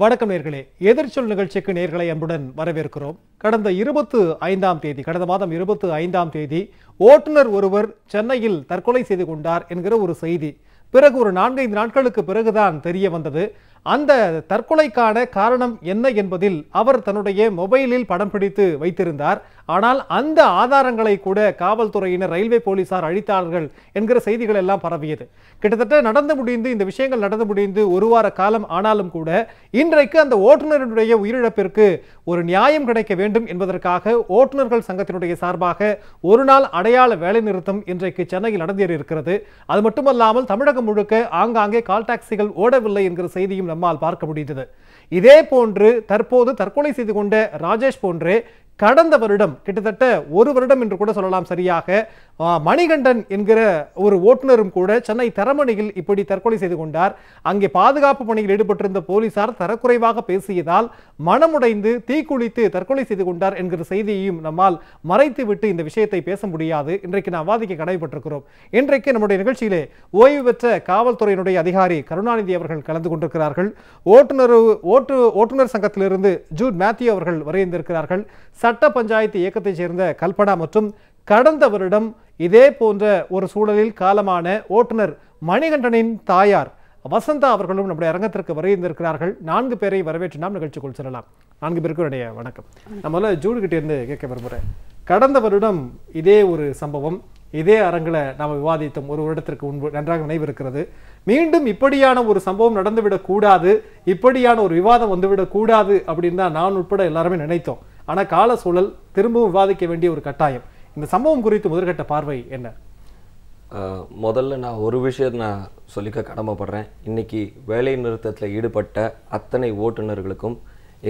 வணக்கம் நேர்களே எதிர்ச்சொல் நிகழ்ச்சிக்கு நேர்களை அன்புடன் வரவேற்கிறோம் கடந்த இருபத்து ஐந்தாம் தேதி கடந்த மாதம் இருபத்து ஐந்தாம் தேதி ஓட்டுநர் ஒருவர் சென்னையில் தற்கொலை செய்து கொண்டார் என்கிற ஒரு செய்தி பிறகு ஒரு நான்கைந்து நாட்களுக்கு பிறகுதான் தெரிய வந்தது அந்த தற்கொலைக்கான காரணம் என்ன என்பதில் அவர் தன்னுடைய மொபைலில் படம் பிடித்து வைத்திருந்தார் ஆனால் அந்த ஆதாரங்களை கூட காவல்துறையினர் ரயில்வே போலீசார் அழித்தார்கள் என்கிற செய்திகள் எல்லாம் பரவியது கிட்டத்தட்ட நடந்து முடிந்து இந்த விஷயங்கள் நடந்து முடிந்து ஒரு வார காலம் ஆனாலும் கூட இன்றைக்கு அந்த ஓட்டுநருடைய உயிரிழப்பிற்கு ஒரு நியாயம் கிடைக்க வேண்டும் என்பதற்காக ஓட்டுநர்கள் சங்கத்தினுடைய சார்பாக ஒரு நாள் அடையாள வேலைநிறுத்தம் இன்றைக்கு சென்னையில் நடந்தேறியிருக்கிறது அது மட்டுமல்லாமல் தமிழகம் முழுக்க ஆங்காங்கே கால் டாக்ஸிகள் ஓடவில்லை என்கிற செய்தியும் நம்மால் பார்க்க முடிந்தது இதே போன்று தற்போது தற்கொலை செய்து கொண்ட ராஜேஷ் போன்றே கடந்த வருடம் கிட்டத்தட்ட ஒரு வருடம் என்று கூட சொல்லலாம் சரியாக மணிகண்டன் என்கிற ஒரு ஓட்டுநரும் கூட சென்னை தரமணியில் இப்படி தற்கொலை செய்து கொண்டார் அங்கே பாதுகாப்பு பணியில் ஈடுபட்டிருந்த போலீசார் தரக்குறைவாக பேசியதால் மனமுடைந்து தீக்குளித்து தற்கொலை செய்து கொண்டார் என்கிற செய்தியையும் நம்மால் மறைத்துவிட்டு இந்த விஷயத்தை பேச முடியாது இன்றைக்கு நாம் வாதிக்க கடமைப்பட்டிருக்கிறோம் இன்றைக்கு நம்முடைய நிகழ்ச்சியிலே ஓய்வு பெற்ற காவல்துறையினுடைய அதிகாரி கருணாநிதி அவர்கள் கலந்து கொண்டிருக்கிறார்கள் ஓட்டுநர் ஓட்டு ஓட்டுநர் சங்கத்திலிருந்து ஜூட் மேத்யூ அவர்கள் வரையந்திருக்கிறார்கள் சட்ட பஞ்சாயத்து இயக்கத்தைச் சேர்ந்த கல்பனா மற்றும் கடந்த வருடம் இதே போன்ற ஒரு சூழலில் காலமான ஓட்டுநர் மணிகண்டனின் தாயார் வசந்தா அவர்களும் நம்முடைய அரங்கத்திற்கு வரைந்திருக்கிறார்கள் நான்கு பேரை வரவேற்று நாம் நிகழ்ச்சிக்குள் செல்லலாம் நான்கு பேருக்கு என்னுடைய வணக்கம் நம்மள முதல்ல ஜூடு கிட்டே இருந்து கேட்க விரும்புகிறேன் கடந்த வருடம் இதே ஒரு சம்பவம் இதே அரங்கில் நாம் விவாதித்தோம் ஒரு வருடத்திற்கு முன்பு நன்றாக நினைவிருக்கிறது மீண்டும் இப்படியான ஒரு சம்பவம் நடந்துவிடக்கூடாது இப்படியான ஒரு விவாதம் வந்துவிடக்கூடாது அப்படின்னு தான் நான் உட்பட எல்லாருமே நினைத்தோம் ஆனால் கால சூழல் திரும்பவும் விவாதிக்க வேண்டிய ஒரு கட்டாயம் இந்த சம்பவம் குறித்து முதற்கட்ட பார்வை என்ன முதல்ல நான் ஒரு விஷயம் நான் சொல்லிக்க கடமைப்படுறேன் இன்றைக்கி வேலை நிறுத்தத்தில் ஈடுபட்ட அத்தனை ஓட்டுநர்களுக்கும்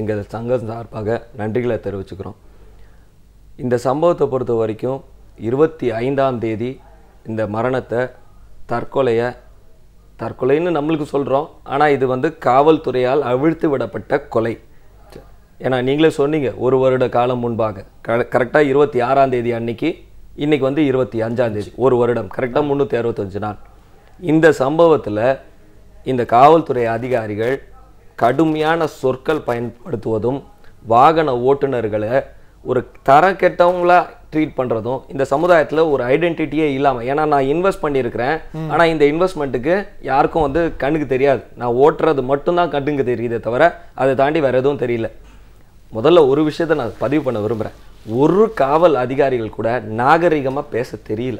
எங்கள் சங்கம் சார்பாக நன்றிகளை தெரிவிச்சுக்கிறோம் இந்த சம்பவத்தை பொறுத்த வரைக்கும் இருபத்தி ஐந்தாம் தேதி இந்த மரணத்தை தற்கொலையை தற்கொலைன்னு நம்மளுக்கு சொல்கிறோம் ஆனால் இது வந்து காவல்துறையால் அவிழ்த்து விடப்பட்ட கொலை ஏன்னா நீங்களே சொன்னீங்க ஒரு வருட காலம் முன்பாக கரெக்டாக இருபத்தி ஆறாம் தேதி அன்னைக்கு இன்றைக்கி வந்து இருபத்தி அஞ்சாம் தேதி ஒரு வருடம் கரெக்டாக முந்நூற்றி அறுபத்தஞ்சு நாள் இந்த சம்பவத்தில் இந்த காவல்துறை அதிகாரிகள் கடுமையான சொற்கள் பயன்படுத்துவதும் வாகன ஓட்டுநர்களை ஒரு தர கெட்டவங்களாக ட்ரீட் பண்ணுறதும் இந்த சமுதாயத்தில் ஒரு ஐடென்டிட்டியே இல்லாமல் ஏன்னா நான் இன்வெஸ்ட் பண்ணியிருக்கிறேன் ஆனால் இந்த இன்வெஸ்ட்மெண்ட்டுக்கு யாருக்கும் வந்து கண்ணுக்கு தெரியாது நான் ஓட்டுறது மட்டும்தான் கண்ணுக்கு தெரியுதே தவிர அதை தாண்டி வேறு எதுவும் தெரியல முதல்ல ஒரு விஷயத்த நான் பதிவு பண்ண விரும்புகிறேன் ஒரு காவல் அதிகாரிகள் கூட நாகரிகமாக பேச தெரியல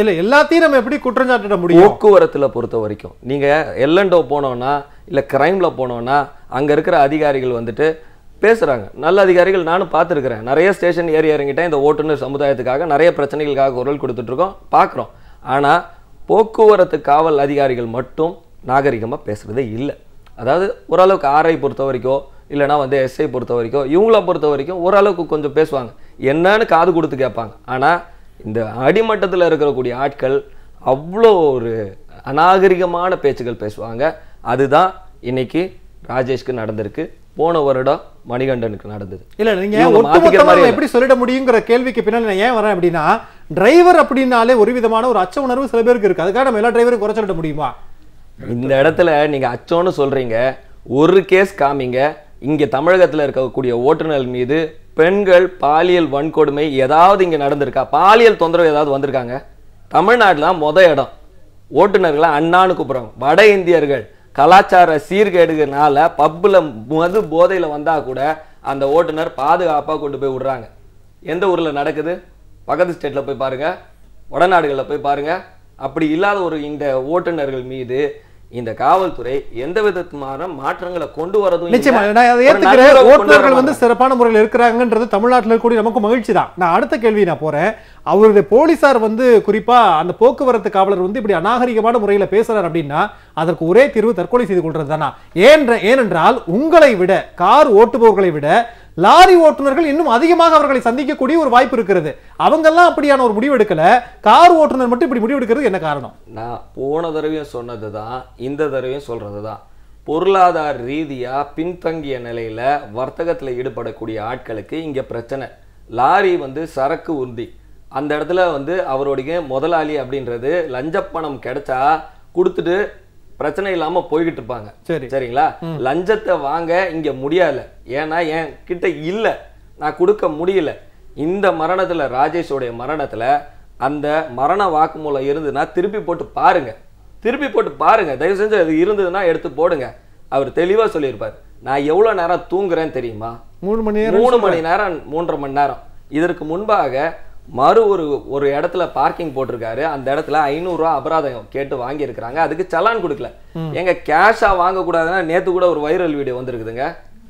இல்லை எல்லாத்தையும் நம்ம எப்படி குற்றஞ்சாட்டிட முடியும் போக்குவரத்தில் பொறுத்த வரைக்கும் நீங்கள் எல்லண்டோ போனோன்னா இல்லை கிரைமில் போனோன்னா அங்கே இருக்கிற அதிகாரிகள் வந்துட்டு பேசுகிறாங்க நல்ல அதிகாரிகள் நானும் பார்த்துருக்குறேன் நிறைய ஸ்டேஷன் ஏறி இறங்கிட்டேன் இந்த ஓட்டுநர் சமுதாயத்துக்காக நிறைய பிரச்சனைகளுக்காக குரல் கொடுத்துட்ருக்கோம் பார்க்குறோம் ஆனால் போக்குவரத்து காவல் அதிகாரிகள் மட்டும் நாகரிகமாக பேசுகிறதே இல்லை அதாவது ஓரளவுக்கு ஆரை பொறுத்த வரைக்கும் இல்லைனா வந்து எஸ்ஐ பொறுத்த வரைக்கும் இவங்கள பொறுத்த வரைக்கும் ஓரளவுக்கு கொஞ்சம் பேசுவாங்க என்னன்னு காது கொடுத்து கேட்பாங்க ஆனால் இந்த அடிமட்டத்தில் இருக்கக்கூடிய ஆட்கள் அவ்வளோ ஒரு அநாகரிகமான பேச்சுகள் பேசுவாங்க அதுதான் இன்னைக்கு ராஜேஷ்க்கு நடந்திருக்கு போன வருடம் மணிகண்டனுக்கு நடந்தது இல்ல நீங்க எப்படி சொல்லிட முடியுங்கிற கேள்விக்கு பின்னாடி நான் ஏன் வரேன் அப்படின்னா டிரைவர் அப்படின்னாலே ஒரு விதமான ஒரு அச்ச உணர்வு சில பேருக்கு இருக்கு அதுக்காக நம்ம எல்லா டிரைவரும் குறை முடியுமா இந்த இடத்துல நீங்க அச்சோன்னு சொல்றீங்க ஒரு கேஸ் காமிங்க இங்கே தமிழகத்தில் இருக்கக்கூடிய ஓட்டுநர் மீது பெண்கள் பாலியல் வன்கொடுமை ஏதாவது இங்கே நடந்திருக்கா பாலியல் தொந்தரவு ஏதாவது வந்திருக்காங்க தான் மொத இடம் ஓட்டுநர்களை அண்ணான்னு கூப்பிட்றாங்க வட இந்தியர்கள் கலாச்சார சீர்கேடுகிறனால பப்பில் மது போதையில் வந்தால் கூட அந்த ஓட்டுநர் பாதுகாப்பாக கொண்டு போய் விடுறாங்க எந்த ஊரில் நடக்குது பக்கத்து ஸ்டேட்டில் போய் பாருங்கள் வடநாடுகளில் போய் பாருங்கள் அப்படி இல்லாத ஒரு இந்த ஓட்டுநர்கள் மீது இந்த காவல்துறை எந்த விதமான மாற்றங்களை கொண்டு வரதும் நிச்சயமா நான் அதை ஏத்துக்கிறேன் ஓட்டுநர்கள் வந்து சிறப்பான முறையில் இருக்கிறாங்கன்றது தமிழ்நாட்டில் கூடிய நமக்கு மகிழ்ச்சி தான் நான் அடுத்த கேள்வி நான் போறேன் அவருடைய போலீசார் வந்து குறிப்பா அந்த போக்குவரத்து காவலர் வந்து இப்படி அநாகரிகமான முறையில் பேசுறாரு அப்படின்னா அதற்கு ஒரே தீர்வு தற்கொலை செய்து கொள்றது தானா ஏன்ற ஏனென்றால் உங்களை விட கார் ஓட்டுபவர்களை விட லாரி ஓட்டுநர்கள் இன்னும் அதிகமாக அவர்களை சந்திக்கக்கூடிய ஒரு வாய்ப்பு இருக்கிறது அவங்கெல்லாம் அப்படியான ஒரு முடிவு எடுக்கல கார் ஓட்டுநர் மட்டும் இப்படி முடிவு எடுக்கிறது என்ன காரணம் நான் போன தடவையும் சொன்னது தான் இந்த தடவையும் சொல்றது தான் பொருளாதார ரீதியாக பின்தங்கிய நிலையில் வர்த்தகத்தில் ஈடுபடக்கூடிய ஆட்களுக்கு இங்கே பிரச்சனை லாரி வந்து சரக்கு உந்தி அந்த இடத்துல வந்து அவருடைய முதலாளி அப்படின்றது லஞ்சப்பணம் கிடைச்சா கொடுத்துட்டு பிரச்சனை இல்லாம போய்கிட்டு இருப்பாங்க சரி சரிங்களா லஞ்சத்தை வாங்க இங்க முடியாது ஏன்னா என் கிட்ட இல்ல நான் கொடுக்க முடியல இந்த மரணத்துல ராஜேஷோடைய மரணத்துல அந்த மரண வாக்குமூலம் இருந்ததுன்னா திருப்பி போட்டு பாருங்க திருப்பி போட்டு பாருங்க தயவு செஞ்சு அது இருந்ததுன்னா எடுத்து போடுங்க அவர் தெளிவா சொல்லியிருப்பார் நான் எவ்வளவு நேரம் தூங்குறேன்னு தெரியுமா மூணு மணி நேரம் மூணு மணி நேரம் மூன்றரை மணி நேரம் இதற்கு முன்பாக மறு ஒரு ஒரு இடத்துல பார்க்கிங் போட்டிருக்காரு அந்த இடத்துல ஐநூறுரூவா அபராதம் கேட்டு வாங்கியிருக்கிறாங்க அதுக்கு சலான் கொடுக்கல எங்க கேஷாக வாங்கக்கூடாதுன்னா நேற்று கூட ஒரு வைரல் வீடியோ வந்திருக்குதுங்க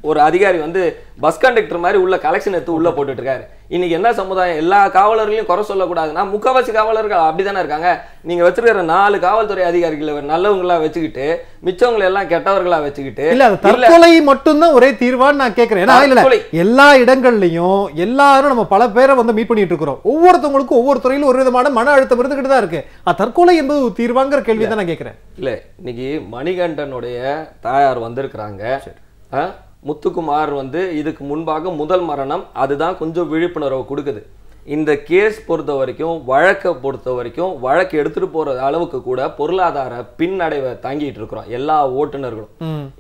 ஒரு அதிகாரி வந்து பஸ் கண்டக்டர் மாதிரி உள்ள கலெக்ஷன் எடுத்து உள்ள போட்டுட்டு இருக்காரு இன்னைக்கு என்ன சமுதாயம் எல்லா காவலர்களையும் குறை சொல்லக்கூடாதுன்னா முக்கவாசி காவலர்கள் அப்படி தானே இருக்காங்க நீங்க வச்சிருக்கிற நாலு காவல்துறை அதிகாரிகளை நல்லவங்களா வச்சுக்கிட்டு மிச்சவங்களை எல்லாம் கெட்டவர்களா வச்சுக்கிட்டு இல்ல தற்கொலை மட்டும்தான் ஒரே தீர்வான்னு நான் கேட்கிறேன் ஏன்னா எல்லா இடங்கள்லையும் எல்லாரும் நம்ம பல பேரை வந்து மீட் பண்ணிட்டு இருக்கிறோம் ஒவ்வொருத்தவங்களுக்கும் ஒவ்வொரு துறையிலும் ஒரு விதமான மன அழுத்தம் இருந்துகிட்டு தான் இருக்கு தற்கொலை என்பது ஒரு தீர்வாங்கிற கேள்வி தான் நான் கேட்கிறேன் இல்ல இன்னைக்கு மணிகண்டனுடைய தாயார் வந்திருக்கிறாங்க முத்துக்குமார் வந்து இதுக்கு முன்பாக முதல் மரணம் அதுதான் கொஞ்சம் விழிப்புணர்வு கொடுக்குது இந்த கேஸ் பொறுத்த வரைக்கும் வழக்கை பொறுத்த வரைக்கும் வழக்கு எடுத்துகிட்டு போகிற அளவுக்கு கூட பொருளாதார பின்னடைவை தாங்கிட்டு இருக்கிறோம் எல்லா ஓட்டுநர்களும்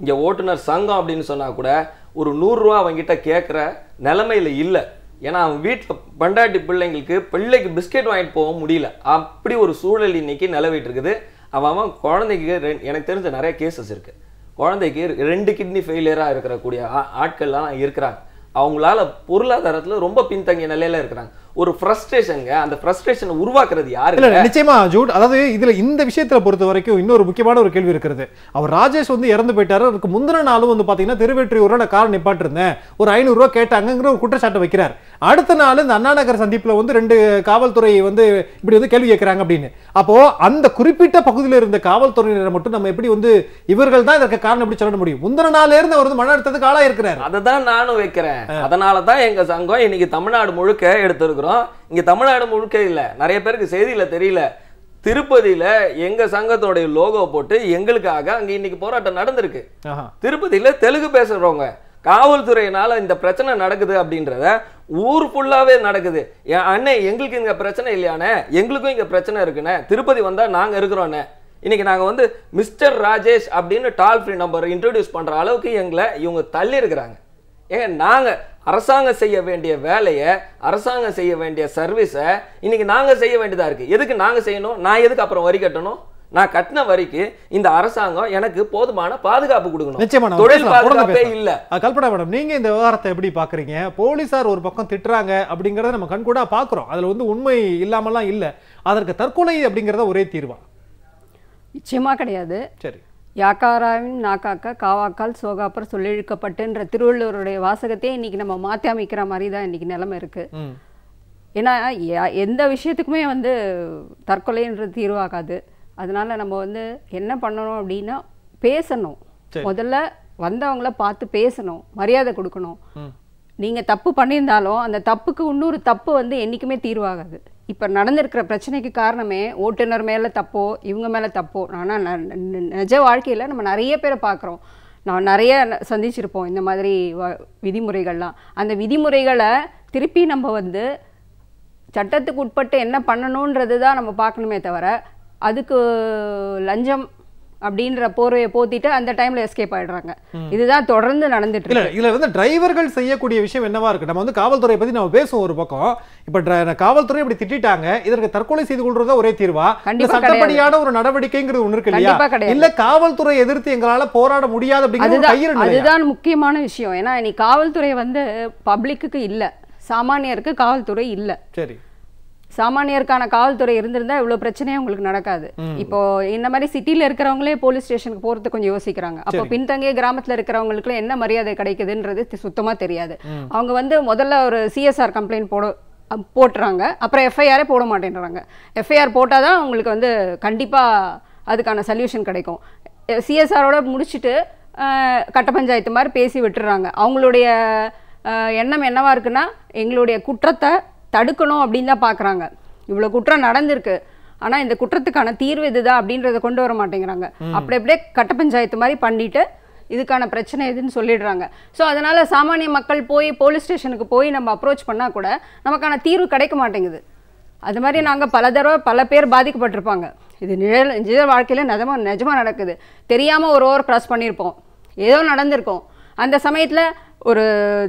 இங்கே ஓட்டுநர் சங்கம் அப்படின்னு சொன்னால் கூட ஒரு நூறுரூவா அவங்ககிட்ட கேட்குற நிலமையில் இல்லை ஏன்னா அவன் வீட்டில் பண்டாட்டி பிள்ளைங்களுக்கு பிள்ளைக்கு பிஸ்கெட் வாங்கிட்டு போக முடியல அப்படி ஒரு சூழல் இன்னைக்கு நிலவிட்டு இருக்குது அவன் குழந்தைக்கு எனக்கு தெரிஞ்ச நிறைய கேசஸ் இருக்குது குழந்தைக்கு ரெண்டு கிட்னி ஃபெயிலியராக இருக்கிறக்கூடிய ஆட்கள்லாம் இருக்கிறாங்க அவங்களால பொருளாதாரத்தில் ரொம்ப பின்தங்கிய நிலையில் இருக்கிறாங்க ஒரு ஃப்ரஸ்ட்ரேஷனுங்க அந்த ஃப்ரஸ்ட்ரேஷன் உருவாக்குறது யாரு இல்லை நிச்சயமா ஜூட் அதாவது இதில் இந்த விஷயத்தில் பொறுத்த வரைக்கும் இன்னொரு முக்கியமான ஒரு கேள்வி இருக்கிறது அவர் ராஜேஷ் வந்து இறந்து போயிட்டாரு அதுக்கு முந்தின நாளும் வந்து பார்த்தீங்கன்னா திருவெற்றியூரில் நான் கார் நிப்பாட்டிருந்தேன் ஒரு ஐநூறுரூவா கேட்டாங்கிற ஒரு குற்றச்சாட்டை வைக்கிறார் அடுத்த நாள் இந்த அண்ணா நகர் சந்திப்பில் வந்து ரெண்டு காவல்துறை வந்து இப்படி வந்து கேள்வி கேட்குறாங்க அப்படின்னு அப்போ அந்த குறிப்பிட்ட பகுதியில் இருந்த காவல்துறையினரை மட்டும் நம்ம எப்படி வந்து இவர்கள் தான் இதற்கு காரணம் எப்படி சொல்ல முடியும் முந்தின நாள்ல இருந்து அவர் வந்து மன அழுத்தத்துக்கு ஆளாக இருக்கிறார் அதை தான் நானும் வைக்கிறேன் அதனாலதான் தான் எங்கள் சங்கம் இன்னைக்கு தமிழ்நாடு முழுக்க எடுத்திருக்கிறோம் இருந்தாலும் இங்கே தமிழ்நாடு முழுக்க இல்லை நிறைய பேருக்கு செய்தியில் தெரியல திருப்பதியில் எங்கள் சங்கத்தோடைய லோகோ போட்டு எங்களுக்காக அங்கே இன்னைக்கு போராட்டம் நடந்திருக்கு திருப்பதியில் தெலுங்கு பேசுகிறவங்க காவல்துறையினால் இந்த பிரச்சனை நடக்குது அப்படின்றத ஊர் ஃபுல்லாகவே நடக்குது அண்ணே எங்களுக்கு இங்க பிரச்சனை இல்லையானே எங்களுக்கும் இங்கே பிரச்சனை இருக்குண்ணே திருப்பதி வந்தால் நாங்கள் இருக்கிறோண்ணே இன்றைக்கி நாங்கள் வந்து மிஸ்டர் ராஜேஷ் அப்படின்னு டால் ஃப்ரீ நம்பர் இன்ட்ரடியூஸ் பண்ணுற அளவுக்கு எங்களை இவங்க தள்ளி இருக்கிறாங்க ஏன் நாங்கள் அரசாங்கம் செய்ய வேண்டிய வேலையை அரசாங்கம் செய்ய வேண்டிய சர்வீஸை இன்றைக்கி நாங்கள் செய்ய வேண்டியதாக இருக்குது எதுக்கு நாங்கள் செய்யணும் நான் எதுக்கு அப்புறம் வரி கட்டணும் நான் கட்டின வரைக்கு இந்த அரசாங்கம் எனக்கு போதுமான பாதுகாப்பு கொடுக்கணும் நிச்சயமா தொழில் பாதுகாப்பே இல்ல கல்பனா மேடம் நீங்க இந்த விவகாரத்தை எப்படி பாக்குறீங்க போலீசார் ஒரு பக்கம் திட்டுறாங்க அப்படிங்கறத நம்ம கண்கூடா பாக்குறோம் அதுல வந்து உண்மை இல்லாமலாம் இல்ல அதற்கு தற்கொலை அப்படிங்கறத ஒரே தீர்வா நிச்சயமா கிடையாது சரி யாக்காராவின் நாக்காக்க காவாக்கால் சோகாப்பர் சொல்லிழுக்கப்பட்டுன்ற திருவள்ளுவருடைய வாசகத்தையே இன்னைக்கு நம்ம மாற்றி அமைக்கிற மாதிரி தான் இன்னைக்கு நிலைமை இருக்குது ஏன்னா எந்த விஷயத்துக்குமே வந்து தற்கொலைன்றது தீர்வாகாது அதனால நம்ம வந்து என்ன பண்ணணும் அப்படின்னா பேசணும் முதல்ல வந்தவங்கள பார்த்து பேசணும் மரியாதை கொடுக்கணும் நீங்கள் தப்பு பண்ணியிருந்தாலும் அந்த தப்புக்கு இன்னொரு தப்பு வந்து என்றைக்குமே தீர்வாகாது இப்போ நடந்திருக்கிற பிரச்சனைக்கு காரணமே ஓட்டுநர் மேலே தப்போ இவங்க மேலே தப்போ ஆனால் நிஜ வாழ்க்கையில் நம்ம நிறைய பேரை பார்க்குறோம் நான் நிறைய சந்திச்சிருப்போம் இந்த மாதிரி விதிமுறைகள்லாம் அந்த விதிமுறைகளை திருப்பி நம்ம வந்து சட்டத்துக்கு உட்பட்டு என்ன பண்ணணுன்றது தான் நம்ம பார்க்கணுமே தவிர அதுக்கு லஞ்சம் அப்படின்ற போர்வையை போத்திட்டு அந்த டைம்ல எஸ்கேப் ஆயிடுறாங்க இதுதான் தொடர்ந்து நடந்துட்டு இல்ல இதுல வந்து டிரைவர்கள் செய்யக்கூடிய விஷயம் என்னவா இருக்கு நம்ம வந்து காவல்துறையை பத்தி நம்ம பேசுவோம் ஒரு பக்கம் இப்ப காவல்துறை இப்படி திட்டாங்க இதற்கு தற்கொலை செய்து கொள்றதா ஒரே தீர்வா சட்டப்படியான ஒரு நடவடிக்கைங்கிறது ஒண்ணு இருக்கு இல்லையா இல்ல காவல்துறை எதிர்த்து எங்களால போராட முடியாது அப்படிங்கிறது அதுதான் முக்கியமான விஷயம் ஏன்னா இனி காவல்துறை வந்து பப்ளிக்கு இல்ல சாமானியருக்கு காவல்துறை இல்ல சரி சாமானியருக்கான காவல்துறை இருந்திருந்தா இவ்வளவு பிரச்சனையும் உங்களுக்கு நடக்காது இப்போ இந்த மாதிரி சிட்டில இருக்கிறவங்களே போலீஸ் ஸ்டேஷனுக்கு போறது கொஞ்சம் யோசிக்கிறாங்க அப்போ பின்தங்கிய கிராமத்துல இருக்கிறவங்களுக்கு என்ன மரியாதை கிடைக்குதுன்றது சுத்தமா தெரியாது அவங்க வந்து முதல்ல ஒரு சிஎஸ்ஆர் கம்ப்ளைண்ட் போட போட்டுறாங்க அப்புறம் எஃப்ஐஆரே போட மாட்டேன்றாங்க எஃப்ஐஆர் போட்டால் தான் அவங்களுக்கு வந்து கண்டிப்பாக அதுக்கான சொல்யூஷன் கிடைக்கும் சிஎஸ்ஆரோட முடிச்சுட்டு கட்ட பஞ்சாயத்து மாதிரி பேசி விட்டுறாங்க அவங்களுடைய எண்ணம் என்னவாக இருக்குன்னா எங்களுடைய குற்றத்தை தடுக்கணும் அப்படின்னு தான் பார்க்குறாங்க இவ்வளோ குற்றம் நடந்திருக்கு ஆனால் இந்த குற்றத்துக்கான தீர்வு இதுதான் அப்படின்றத கொண்டு வர மாட்டேங்கிறாங்க அப்படி அப்படியே கட்ட பஞ்சாயத்து மாதிரி பண்ணிட்டு இதுக்கான பிரச்சனை எதுன்னு சொல்லிடுறாங்க ஸோ அதனால் சாமானிய மக்கள் போய் போலீஸ் ஸ்டேஷனுக்கு போய் நம்ம அப்ரோச் பண்ணால் கூட நமக்கான தீர்வு கிடைக்க மாட்டேங்குது அது மாதிரி நாங்கள் பல தடவை பல பேர் பாதிக்கப்பட்டிருப்பாங்க இது நிழல் நிஜ வாழ்க்கையில் நிஜமாக நிஜமாக நடக்குது தெரியாமல் ஒரு ஓவர் க்ராஸ் பண்ணியிருப்போம் ஏதோ நடந்திருக்கோம் அந்த சமயத்தில் ஒரு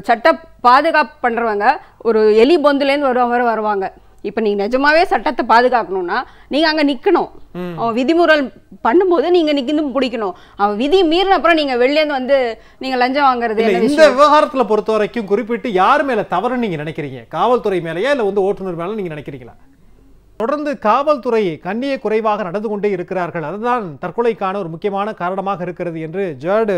சட்ட பாதுகாப்பு பண்ணுறவங்க ஒரு எலி பொந்துலேருந்து வருவாங்க வருவாங்க இப்போ நீங்கள் நிஜமாவே சட்டத்தை பாதுகாக்கணும்னா நீங்கள் அங்கே நிற்கணும் அவன் விதிமுறை பண்ணும்போது நீங்கள் நிற்கும் பிடிக்கணும் அவன் விதி மீறின அப்புறம் நீங்கள் வெளிலேருந்து வந்து நீங்கள் லஞ்சம் வாங்குறது இந்த விவகாரத்தில் பொறுத்த வரைக்கும் குறிப்பிட்டு யார் மேலே தவறுன்னு நீங்கள் நினைக்கிறீங்க காவல்துறை மேலேயா இல்லை வந்து ஓட்டுநர் மேலே நீங்கள் நினைக்கிறீங்களா தொடர்ந்து காவல்துறை கண்ணிய குறைவாக நடந்து கொண்டே இருக்கிறார்கள் அதுதான் தற்கொலைக்கான ஒரு முக்கியமான காரணமாக இருக்கிறது என்று ஜேர்டு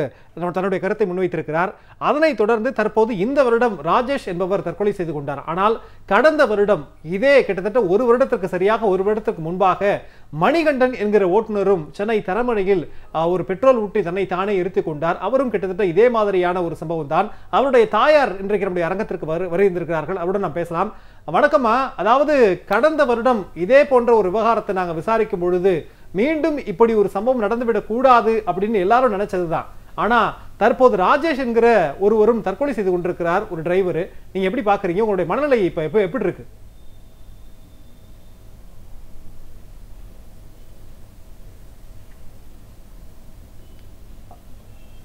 தன்னுடைய கருத்தை முன்வைத்திருக்கிறார் அதனைத் தொடர்ந்து தற்போது இந்த வருடம் ராஜேஷ் என்பவர் தற்கொலை செய்து கொண்டார் ஆனால் கடந்த வருடம் இதே கிட்டத்தட்ட ஒரு வருடத்திற்கு சரியாக ஒரு வருடத்திற்கு முன்பாக மணிகண்டன் என்கிற ஓட்டுநரும் சென்னை தரமணியில் ஒரு பெட்ரோல் ஊட்டி தன்னை தானே இருத்திக் கொண்டார் அவரும் கிட்டத்தட்ட இதே மாதிரியான ஒரு சம்பவம் தான் அவருடைய தாயார் இன்றைக்கு நம்முடைய அரங்கத்திற்கு வருகின்றிருக்கிறார்கள் அவருடன் நாம் பேசலாம் வணக்கம்மா அதாவது கடந்த வருடம் இதே போன்ற ஒரு விவகாரத்தை நாங்கள் விசாரிக்கும் பொழுது மீண்டும் இப்படி ஒரு சம்பவம் நடந்துவிடக் கூடாது அப்படின்னு எல்லாரும் நினைச்சது தான் தற்போது ராஜேஷ் என்கிற ஒருவரும் தற்கொலை செய்து கொண்டிருக்கிறார் ஒரு டிரைவர் நீங்க எப்படி பாக்குறீங்க உங்களுடைய மனநிலை இப்ப எப்போ எப்படி இருக்கு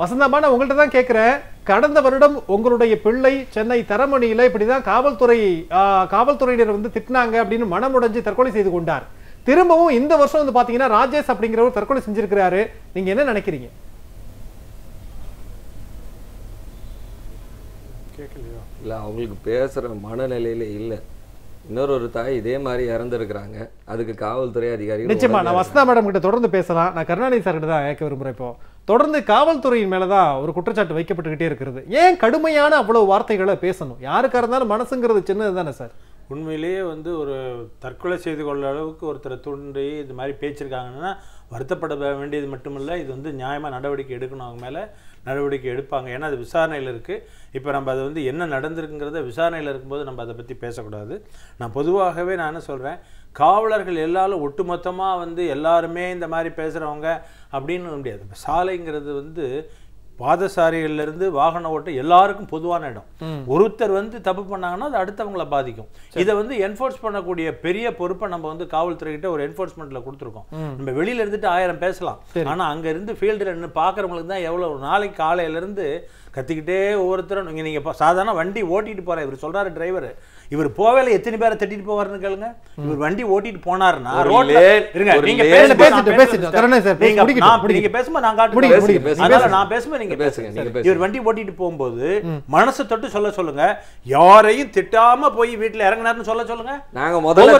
வசந்தமான உங்கள்கிட்ட தான் கேட்குறேன் கடந்த வருடம் உங்களுடைய பிள்ளை சென்னை தரமணியில் இப்படி தான் காவல்துறை காவல்துறையினர் வந்து திட்டினாங்க அப்படின்னு மனமுடைஞ்சு தற்கொலை செய்து கொண்டார் திரும்பவும் இந்த வருஷம் வந்து பார்த்தீங்கன்னா ராஜேஷ் அப்படிங்கிறவர் தற்கொலை செஞ்சிருக்கிறாரு நீங்கள் என்ன நினைக்கிறீங்க கேட்கலையா இல்லை அவங்களுக்கு பேசுகிற மனநிலையில இல்லை இன்னொரு ஒரு தாய் இதே மாதிரி இறந்துருக்குறாங்க அதுக்கு காவல்துறை அதிகாரி நிச்சயமா நான் வசந்தா மேடம் கிட்ட தொடர்ந்து பேசலாம் நான் கருணாநிதி சார் கிட்ட தான் கேட்க விரும்புகிறேன் இப்போ தொடர்ந்து காவல்துறையின் மேலே தான் ஒரு குற்றச்சாட்டு வைக்கப்பட்டுக்கிட்டே இருக்கிறது ஏன் கடுமையான அவ்வளோ வார்த்தைகளை பேசணும் யாருக்காக இருந்தாலும் மனசுங்கிறது சின்னது தானே சார் உண்மையிலேயே வந்து ஒரு தற்கொலை செய்து கொள்ள அளவுக்கு ஒருத்தரை துண்டி இது மாதிரி பேச்சிருக்காங்கன்னா வருத்தப்பட வேண்டியது மட்டுமில்ல இது வந்து நியாயமாக நடவடிக்கை எடுக்கணும் அவங்க மேலே நடவடிக்கை எடுப்பாங்க ஏன்னா அது விசாரணையில் இருக்குது இப்போ நம்ம அது வந்து என்ன நடந்திருக்குங்கிறத விசாரணையில் இருக்கும்போது நம்ம அதை பற்றி பேசக்கூடாது நான் பொதுவாகவே நான் என்ன சொல்கிறேன் காவலர்கள் எல்லாரும் ஒட்டுமொத்தமாக வந்து எல்லாருமே இந்த மாதிரி பேசுகிறவங்க அப்படின்னு முடியாது சாலைங்கிறது வந்து பாதசாரிகள்லேருந்து வாகன ஓட்ட எல்லாருக்கும் பொதுவான இடம் ஒருத்தர் வந்து தப்பு பண்ணாங்கன்னா அது அடுத்தவங்களை பாதிக்கும் இதை வந்து என்ஃபோர்ஸ் பண்ணக்கூடிய பெரிய பொறுப்பை நம்ம வந்து காவல்துறைகிட்ட ஒரு என்ஃபோர்ஸ்மெண்ட்டில் கொடுத்துருக்கோம் நம்ம வெளியில இருந்துட்டு ஆயிரம் பேசலாம் ஆனால் அங்கே இருந்து ஃபீல்டில் நின்று பார்க்குறவங்களுக்கு தான் எவ்வளோ ஒரு நாளைக்கு காலையிலேருந்து கத்திக்கிட்டே ஒவ்வொருத்தரும் நீங்கள் நீங்கள் சாதாரண வண்டி ஓட்டிகிட்டு போகிற இவர் சொல்கிறாரு டிரைவர் இவர் போவேல எத்தனை பேரை தட்டிட்டு போவார்னு கேளுங்க இவர் வண்டி ஓட்டிட்டு போனார்னா ரோட்ல இருங்க நீங்க பேச பேசிட்டு பேசிட்டு நீங்க நான் நீங்க பேசும்போது நான் காட்டு அதனால நான் பேசும்போது நீங்க பேசுங்க நீங்க பேசுங்க இவர் வண்டி ஓட்டிட்டு போகும்போது மனசு தொட்டு சொல்ல சொல்லுங்க யாரையும் திட்டாம போய் வீட்ல இறங்கனார்னு சொல்ல சொல்லுங்க நாங்க முதல்ல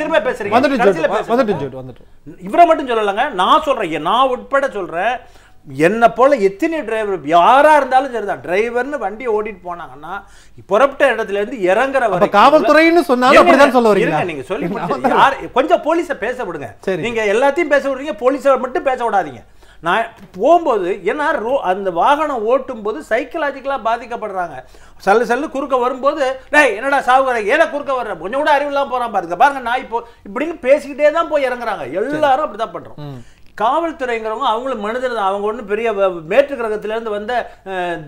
திரும்ப பேசுறீங்க வந்துட்டு வந்துட்டு இவரை மட்டும் சொல்லலங்க நான் சொல்றேன் நான் உட்பட சொல்றேன் என்னை போல் எத்தனை டிரைவர் யாராக இருந்தாலும் சரிதான் டிரைவர்னு வண்டி ஓட்டிட்டு போனாங்கன்னா புறப்பட்ட இடத்துலேருந்து இறங்குற வர காவல்துறைன்னு சொன்னாலும் தான் சொல்ல வரீங்க நீங்கள் சொல்லி யார் கொஞ்சம் போலீஸை பேச விடுங்க நீங்கள் எல்லாத்தையும் பேச விடுறீங்க போலீஸை மட்டும் பேச விடாதீங்க நான் போகும்போது ஏன்னா ரோ அந்த வாகனம் ஓட்டும் போது சைக்கலாஜிக்கலாக பாதிக்கப்படுறாங்க சல்லு சல்லு குறுக்க வரும்போது டேய் என்னடா சாவுகிற ஏன்னா குறுக்க வர்ற கொஞ்சம் கூட அறிவில்லாமல் போகிறான் பாருங்க பாருங்க நான் இப்போ இப்படின்னு பேசிக்கிட்டே தான் போய் இறங்குறாங்க எல்லாரும் அப்படி தான் பண்ணுறோம் காவல்துறைங்கிறவங்க அவங்களும் மனிதர் தான் அவங்க ஒன்றும் பெரிய மேற்று கிரகத்திலேருந்து வந்த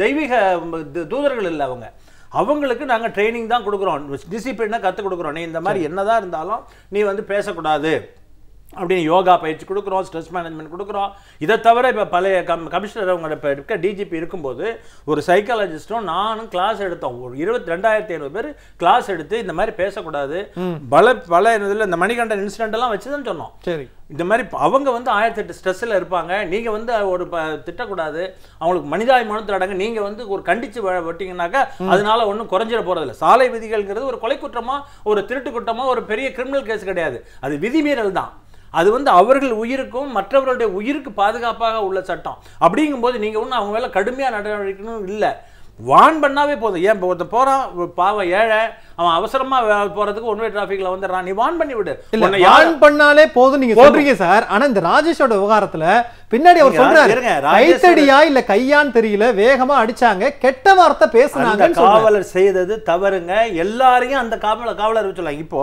தெய்வீக தூதர்கள் இல்லை அவங்க அவங்களுக்கு நாங்கள் ட்ரைனிங் தான் கொடுக்குறோம் டிசிப்ளினாக கற்றுக் கொடுக்குறோம் நீ இந்த மாதிரி என்னதான் இருந்தாலும் நீ வந்து பேசக்கூடாது அப்படின்னு யோகா பயிற்சி கொடுக்குறோம் ஸ்ட்ரெஸ் மேனேஜ்மெண்ட் கொடுக்குறோம் இதை தவிர இப்போ பழைய கம் கமிஷனர் அவங்களோட இப்போ இருக்க டிஜிபி இருக்கும்போது ஒரு சைக்காலஜிஸ்ட்டும் நானும் கிளாஸ் எடுத்தோம் ஒரு இருபத்தி ரெண்டாயிரத்தி ஐநூறு பேர் கிளாஸ் எடுத்து இந்த மாதிரி பேசக்கூடாது பல பல இதில் இந்த மணிகண்டன் இன்சிடென்ட் எல்லாம் வச்சுதான் சொன்னோம் சரி இந்த மாதிரி அவங்க வந்து ஆயிரத்தி எட்டு ஸ்ட்ரெஸ்ஸில் இருப்பாங்க நீங்கள் வந்து ஒரு திட்டக்கூடாது அவங்களுக்கு மனிதாபிமானத்தில் அடங்க நீங்கள் வந்து ஒரு கண்டித்து விட்டிங்கனாக்கா அதனால ஒன்றும் குறைஞ்சிட போகிறதில்ல சாலை விதிகள்ங்கிறது ஒரு கொலை குற்றமாக ஒரு திருட்டு குற்றமாக ஒரு பெரிய கிரிமினல் கேஸ் கிடையாது அது விதிமீறல் தான் அது வந்து அவர்கள் உயிருக்கும் மற்றவர்களுடைய உயிருக்கு பாதுகாப்பாக உள்ள சட்டம் அப்படிங்கும்போது நீங்கள் ஒன்றும் அவங்க மேலே கடுமையாக நடவடிக்கணும் இல்லை வான் பண்ணாவே போதும் ஏன் இப்போ போகிறான் பாவம் ஏழை அவன் அவசரமா போறதுக்கு ஒன் வே டிராஃபிக்ல வந்துடுறான் நீ வான் பண்ணி விடு இல்ல வான் பண்ணாலே போதும் நீங்க சொல்றீங்க சார் ஆனா இந்த ராஜேஷோட விவகாரத்துல பின்னாடி அவர் சொல்றாரு கைத்தடியா இல்ல கையான்னு தெரியல வேகமா அடிச்சாங்க கெட்ட வார்த்தை பேசினாங்க காவலர் செய்தது தவறுங்க எல்லாரையும் அந்த காவலர் காவலர் சொல்லலாம் இப்போ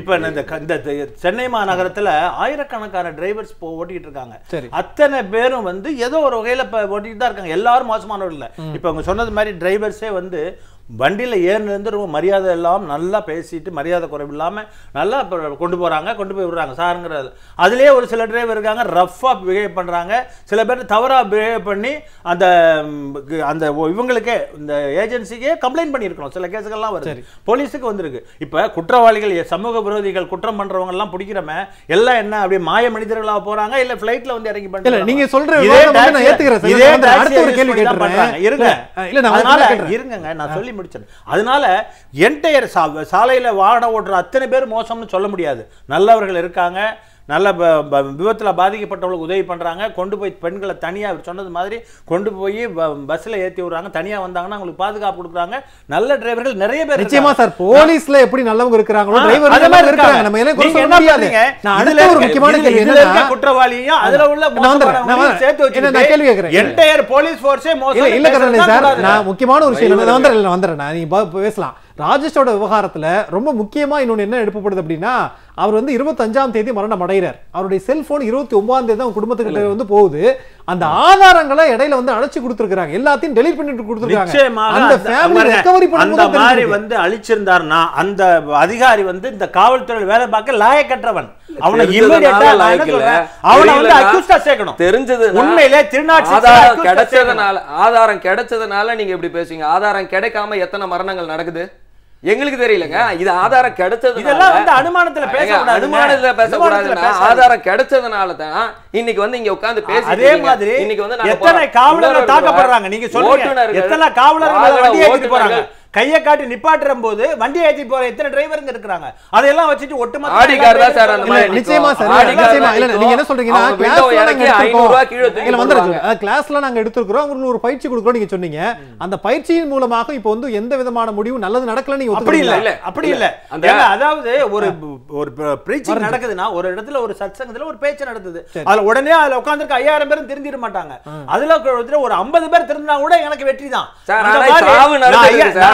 இப்ப இந்த சென்னை மாநகரத்துல ஆயிரக்கணக்கான டிரைவர்ஸ் ஓட்டிட்டு இருக்காங்க அத்தனை பேரும் வந்து ஏதோ ஒரு வகையில ஓட்டிட்டு தான் இருக்காங்க எல்லாரும் மோசமானவர்கள் இப்ப அவங்க சொன்னது மாதிரி டிரைவர்ஸே வந்து வண்டியில் ஏறினது ரொம்ப மரியாதை இல்லாமல் நல்லா பேசிட்டு மரியாதை குறைவு இல்லாமல் நல்லா கொண்டு போகிறாங்க கொண்டு போய் விடுறாங்க சாருங்கிறது அதுலேயே ஒரு சில டிரைவர் இருக்காங்க ரஃப்பாக பிஹேவ் பண்ணுறாங்க சில பேர் தவறாக பிஹேவ் பண்ணி அந்த அந்த இவங்களுக்கே இந்த ஏஜென்சிக்கே கம்ப்ளைண்ட் பண்ணியிருக்கணும் சில கேஸுகள்லாம் வருது போலீஸுக்கு வந்திருக்கு இப்போ குற்றவாளிகள் சமூக விரோதிகள் குற்றம் பண்ணுறவங்கலாம் பிடிக்கிறமே எல்லாம் என்ன அப்படியே மாய மனிதர்களாக போகிறாங்க இல்லை ஃப்ளைட்டில் வந்து இறங்கி பண்ணுறாங்க நீங்கள் சொல்கிற இதே நான் ஏற்றுக்கிறேன் இருங்க இருங்க நான் சொல்லி பண்ணி முடிச்சது அதனால என்டையர் சாலையில் வாகனம் ஓட்டுற அத்தனை பேர் மோசம்னு சொல்ல முடியாது நல்லவர்கள் இருக்காங்க நல்ல விபத்தில் பாதிக்கப்பட்டவங்களுக்கு உதவி பண்ணுறாங்க கொண்டு போய் பெண்களை தனியாக சொன்னது மாதிரி கொண்டு போய் பஸ்ஸில் ஏற்றி விடுறாங்க தனியாக வந்தாங்கன்னா அவங்களுக்கு பாதுகாப்பு கொடுக்குறாங்க நல்ல டிரைவர்கள் நிறைய பேர் நிச்சயமா சார் போலீஸ்ல எப்படி நல்லவங்க இருக்கிறாங்களோ டிரைவர் அதே மாதிரி இருக்காங்க நம்ம என்ன சொல்ல முடியாது அதுல ஒரு முக்கியமான கேள்வி என்ன குற்றவாளியும் அதுல உள்ள நான் சேர்த்து வச்சிருக்கேன் நான் கேள்வி கேக்குறேன் என்டையர் போலீஸ் ஃபோர்ஸே மோசம் இல்ல இல்ல சார் நான் முக்கியமான ஒரு விஷயம் நான் வந்துறேன் வந்துறேன் நான் நீங்க பேசலாம் ராஜேஷோட விவகாரத்தில் ரொம்ப முக்கியமாக இன்னொன்று என்ன எடுப்பப்படுது அப்படின்னா அவர் வந்து இருபத்தஞ்சாம் தேதி மரணம் அடைகிறார் அவருடைய செல்போன் இருபத்தி ஒன்பதாம் தேதி தான் குடும்பத்துக்கு வந்து போகுது அந்த ஆதாரங்களை இடையில வந்து அழைச்சு கொடுத்துருக்காங்க எல்லாத்தையும் டெலிட் பண்ணிட்டு கொடுத்துருக்காங்க அந்த மாதிரி வந்து அழிச்சிருந்தாருன்னா அந்த அதிகாரி வந்து இந்த காவல்துறை வேலை பார்க்க லாயக்கற்றவன் தெரிஞ்சது உண்மையிலே திருநாட்சி ஆதாரம் கிடைச்சதுனால ஆதாரம் கிடைச்சதுனால நீங்க எப்படி பேசுவீங்க ஆதாரம் கிடைக்காம எத்தனை மரணங்கள் நடக்குது எங்களுக்கு தெரியலங்க இது ஆதாரம் கிடைச்சது இதெல்லாம் வந்து அனுமானத்துல பேச அனுமானத்துல பேசக்கூடாது ஆதாரம் கிடைச்சதுனால தான் இன்னைக்கு வந்து இங்க உட்கார்ந்து பேசி அதே மாதிரி இன்னைக்கு வந்து எத்தனை காவலர்கள் தாக்கப்படுறாங்க நீங்க சொல்லுங்க எத்தனை காவலர்கள் போறாங்க கையை காட்டி நிப்பாட்டுற போது வண்டி ஏற்றி போற எத்தனை டிரைவர் இருக்கிறாங்க அதையெல்லாம் வச்சுட்டு ஒட்டுமொத்த நீங்க என்ன சொல்றீங்கன்னா கிளாஸ்ல நாங்க பயிற்சி நீங்க சொன்னீங்க அந்த பயிற்சியின் வந்து எந்த விதமான முடிவும் நல்லது நீங்க அப்படி இல்ல அப்படி இல்ல அதாவது ஒரு ஒரு நடக்குதுன்னா ஒரு இடத்துல ஒரு சத்சங்கத்துல ஒரு பேச்சு உடனே அதுல ஐயாயிரம் பேரும் மாட்டாங்க அதுல ஒரு பேர் கூட எனக்கு